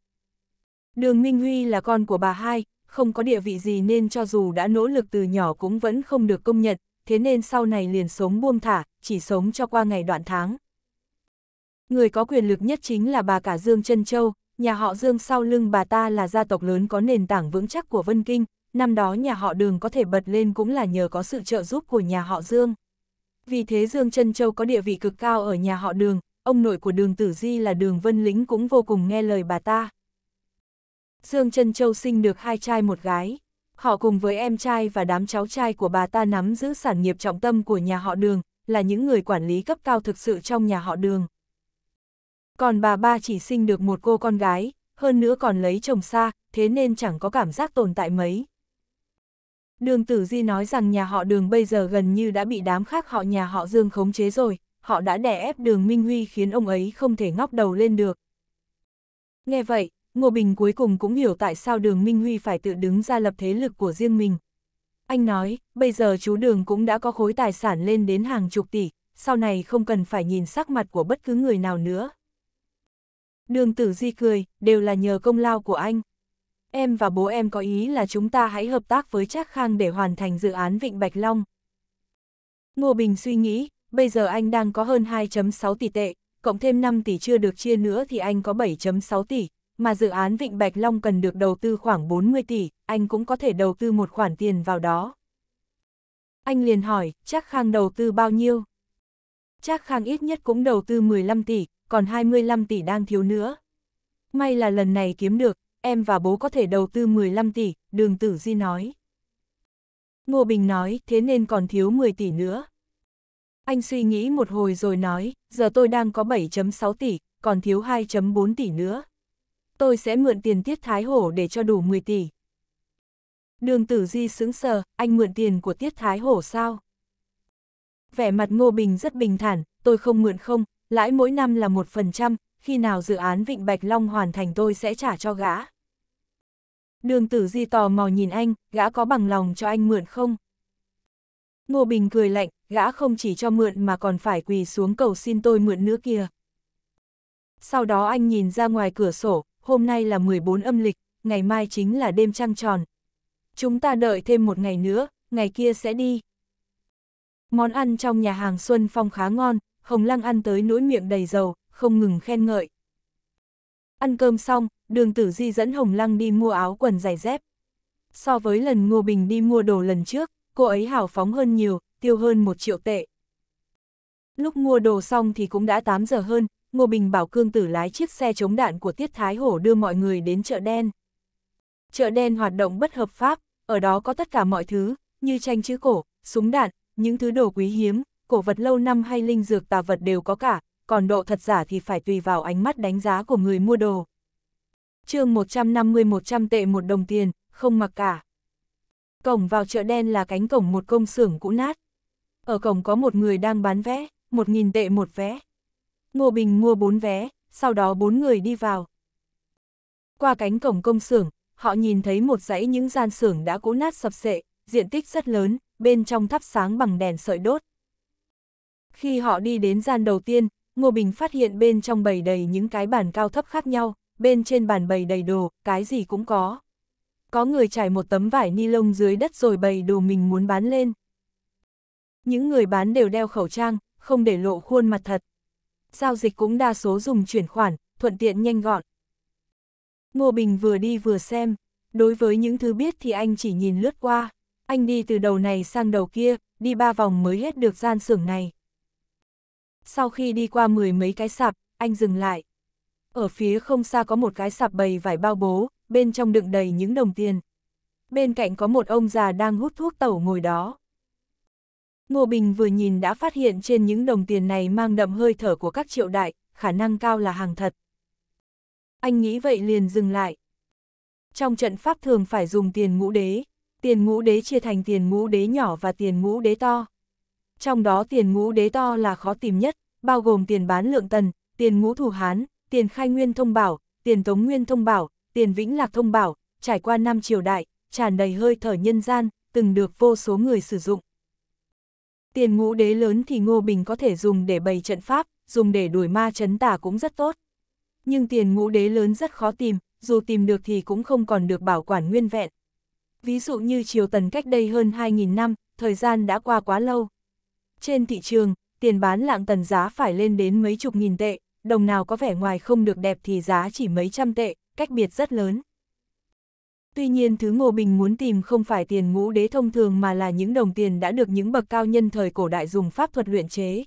Đường Minh Huy là con của bà hai, không có địa vị gì nên cho dù đã nỗ lực từ nhỏ cũng vẫn không được công nhận, thế nên sau này liền sống buông thả, chỉ sống cho qua ngày đoạn tháng. Người có quyền lực nhất chính là bà cả Dương Trân Châu, nhà họ Dương sau lưng bà ta là gia tộc lớn có nền tảng vững chắc của Vân Kinh, năm đó nhà họ Đường có thể bật lên cũng là nhờ có sự trợ giúp của nhà họ Dương. Vì thế Dương Trân Châu có địa vị cực cao ở nhà họ Đường, ông nội của Đường Tử Di là Đường Vân Lĩnh cũng vô cùng nghe lời bà ta. Dương Trân Châu sinh được hai trai một gái. Họ cùng với em trai và đám cháu trai của bà ta nắm giữ sản nghiệp trọng tâm của nhà họ đường, là những người quản lý cấp cao thực sự trong nhà họ đường. Còn bà ba chỉ sinh được một cô con gái, hơn nữa còn lấy chồng xa, thế nên chẳng có cảm giác tồn tại mấy. Đường Tử Di nói rằng nhà họ đường bây giờ gần như đã bị đám khác họ nhà họ Dương khống chế rồi, họ đã đè ép đường Minh Huy khiến ông ấy không thể ngóc đầu lên được. Nghe vậy, Ngô Bình cuối cùng cũng hiểu tại sao đường Minh Huy phải tự đứng ra lập thế lực của riêng mình. Anh nói, bây giờ chú đường cũng đã có khối tài sản lên đến hàng chục tỷ, sau này không cần phải nhìn sắc mặt của bất cứ người nào nữa. Đường tử di cười, đều là nhờ công lao của anh. Em và bố em có ý là chúng ta hãy hợp tác với Trác Khang để hoàn thành dự án Vịnh Bạch Long. Ngô Bình suy nghĩ, bây giờ anh đang có hơn 2.6 tỷ tệ, cộng thêm 5 tỷ chưa được chia nữa thì anh có 7.6 tỷ, mà dự án Vịnh Bạch Long cần được đầu tư khoảng 40 tỷ, anh cũng có thể đầu tư một khoản tiền vào đó. Anh liền hỏi, chắc Khang đầu tư bao nhiêu? Chắc Khang ít nhất cũng đầu tư 15 tỷ, còn 25 tỷ đang thiếu nữa. May là lần này kiếm được, em và bố có thể đầu tư 15 tỷ, đường tử di nói. Ngô Bình nói, thế nên còn thiếu 10 tỷ nữa. Anh suy nghĩ một hồi rồi nói, giờ tôi đang có 7.6 tỷ, còn thiếu 2.4 tỷ nữa tôi sẽ mượn tiền Tiết Thái Hổ để cho đủ 10 tỷ. Đường Tử Di sững sờ, anh mượn tiền của Tiết Thái Hổ sao? Vẻ mặt Ngô Bình rất bình thản, tôi không mượn không, lãi mỗi năm là 1%, khi nào dự án Vịnh Bạch Long hoàn thành tôi sẽ trả cho gã. Đường Tử Di tò mò nhìn anh, gã có bằng lòng cho anh mượn không? Ngô Bình cười lạnh, gã không chỉ cho mượn mà còn phải quỳ xuống cầu xin tôi mượn nữa kìa. Sau đó anh nhìn ra ngoài cửa sổ, hôm nay là 14 âm lịch, ngày mai chính là đêm trăng tròn. Chúng ta đợi thêm một ngày nữa, ngày kia sẽ đi. Món ăn trong nhà hàng Xuân Phong khá ngon, Hồng Lăng ăn tới nỗi miệng đầy dầu, không ngừng khen ngợi. Ăn cơm xong, đường tử di dẫn Hồng Lăng đi mua áo quần giày dép. So với lần Ngô Bình đi mua đồ lần trước, cô ấy hào phóng hơn nhiều, tiêu hơn một triệu tệ. Lúc mua đồ xong thì cũng đã 8 giờ hơn, Ngô Bình bảo cương tử lái chiếc xe chống đạn của Tiết Thái Hổ đưa mọi người đến chợ đen. Chợ đen hoạt động bất hợp pháp, ở đó có tất cả mọi thứ, như tranh chữ cổ, súng đạn, những thứ đồ quý hiếm, cổ vật lâu năm hay linh dược tà vật đều có cả, còn độ thật giả thì phải tùy vào ánh mắt đánh giá của người mua đồ. chương 150-100 tệ một đồng tiền, không mặc cả. Cổng vào chợ đen là cánh cổng một công xưởng cũ nát. Ở cổng có một người đang bán vé, 1.000 tệ một vé. Ngô Bình mua bốn vé, sau đó bốn người đi vào. Qua cánh cổng công xưởng, họ nhìn thấy một dãy những gian xưởng đã cũ nát sập sệ, diện tích rất lớn, bên trong thắp sáng bằng đèn sợi đốt. Khi họ đi đến gian đầu tiên, Ngô Bình phát hiện bên trong bầy đầy những cái bàn cao thấp khác nhau, bên trên bàn bầy đầy đồ, cái gì cũng có. Có người trải một tấm vải ni lông dưới đất rồi bày đồ mình muốn bán lên. Những người bán đều đeo khẩu trang, không để lộ khuôn mặt thật giao dịch cũng đa số dùng chuyển khoản, thuận tiện nhanh gọn. Ngô Bình vừa đi vừa xem, đối với những thứ biết thì anh chỉ nhìn lướt qua, anh đi từ đầu này sang đầu kia, đi ba vòng mới hết được gian xưởng này. Sau khi đi qua mười mấy cái sạp, anh dừng lại. Ở phía không xa có một cái sạp bầy vải bao bố, bên trong đựng đầy những đồng tiền. Bên cạnh có một ông già đang hút thuốc tẩu ngồi đó. Ngô Bình vừa nhìn đã phát hiện trên những đồng tiền này mang đậm hơi thở của các triệu đại, khả năng cao là hàng thật. Anh nghĩ vậy liền dừng lại. Trong trận pháp thường phải dùng tiền ngũ đế, tiền ngũ đế chia thành tiền ngũ đế nhỏ và tiền ngũ đế to. Trong đó tiền ngũ đế to là khó tìm nhất, bao gồm tiền bán lượng tần, tiền ngũ thủ hán, tiền khai nguyên thông bảo, tiền tống nguyên thông bảo, tiền vĩnh lạc thông bảo, trải qua năm triều đại, tràn đầy hơi thở nhân gian, từng được vô số người sử dụng. Tiền ngũ đế lớn thì Ngô Bình có thể dùng để bày trận pháp, dùng để đuổi ma chấn tà cũng rất tốt. Nhưng tiền ngũ đế lớn rất khó tìm, dù tìm được thì cũng không còn được bảo quản nguyên vẹn. Ví dụ như triều tần cách đây hơn 2.000 năm, thời gian đã qua quá lâu. Trên thị trường, tiền bán lạng tần giá phải lên đến mấy chục nghìn tệ, đồng nào có vẻ ngoài không được đẹp thì giá chỉ mấy trăm tệ, cách biệt rất lớn. Tuy nhiên thứ Ngô Bình muốn tìm không phải tiền ngũ đế thông thường mà là những đồng tiền đã được những bậc cao nhân thời cổ đại dùng pháp thuật luyện chế.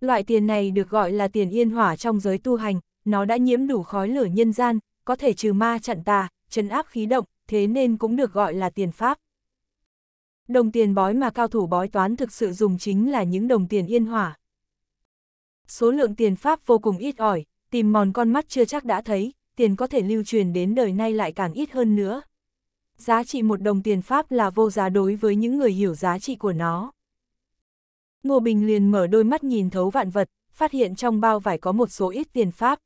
Loại tiền này được gọi là tiền yên hỏa trong giới tu hành, nó đã nhiễm đủ khói lửa nhân gian, có thể trừ ma chặn tà, chấn áp khí động, thế nên cũng được gọi là tiền pháp. Đồng tiền bói mà cao thủ bói toán thực sự dùng chính là những đồng tiền yên hỏa. Số lượng tiền pháp vô cùng ít ỏi, tìm mòn con mắt chưa chắc đã thấy, tiền có thể lưu truyền đến đời nay lại càng ít hơn nữa. Giá trị một đồng tiền Pháp là vô giá đối với những người hiểu giá trị của nó. Ngô Bình liền mở đôi mắt nhìn thấu vạn vật, phát hiện trong bao vải có một số ít tiền Pháp.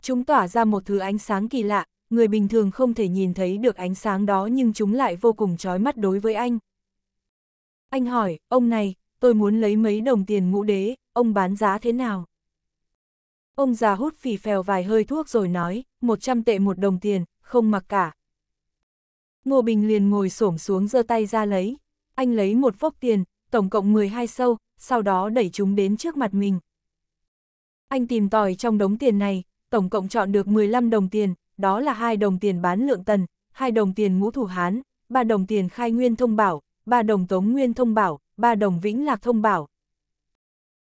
Chúng tỏa ra một thứ ánh sáng kỳ lạ, người bình thường không thể nhìn thấy được ánh sáng đó nhưng chúng lại vô cùng chói mắt đối với anh. Anh hỏi, ông này, tôi muốn lấy mấy đồng tiền ngũ đế, ông bán giá thế nào? Ông già hút phì phèo vài hơi thuốc rồi nói, 100 tệ một đồng tiền, không mặc cả. Ngô Bình liền ngồi xổm xuống giơ tay ra lấy. Anh lấy một vốc tiền, tổng cộng 12 sâu, sau đó đẩy chúng đến trước mặt mình. Anh tìm tòi trong đống tiền này, tổng cộng chọn được 15 đồng tiền, đó là hai đồng tiền bán lượng tần, hai đồng tiền ngũ thủ hán, ba đồng tiền khai nguyên thông bảo, ba đồng tống nguyên thông bảo, ba đồng vĩnh lạc thông bảo.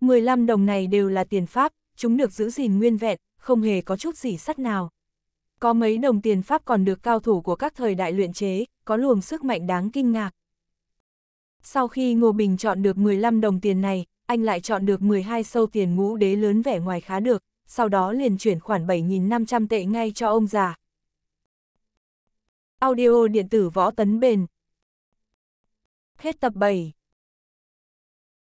15 đồng này đều là tiền Pháp, chúng được giữ gìn nguyên vẹn, không hề có chút gì sắt nào. Có mấy đồng tiền Pháp còn được cao thủ của các thời đại luyện chế, có luồng sức mạnh đáng kinh ngạc. Sau khi Ngô Bình chọn được 15 đồng tiền này, anh lại chọn được 12 sâu tiền ngũ đế lớn vẻ ngoài khá được, sau đó liền chuyển khoản 7.500 tệ ngay cho ông già. Audio điện tử võ tấn bền Hết tập 7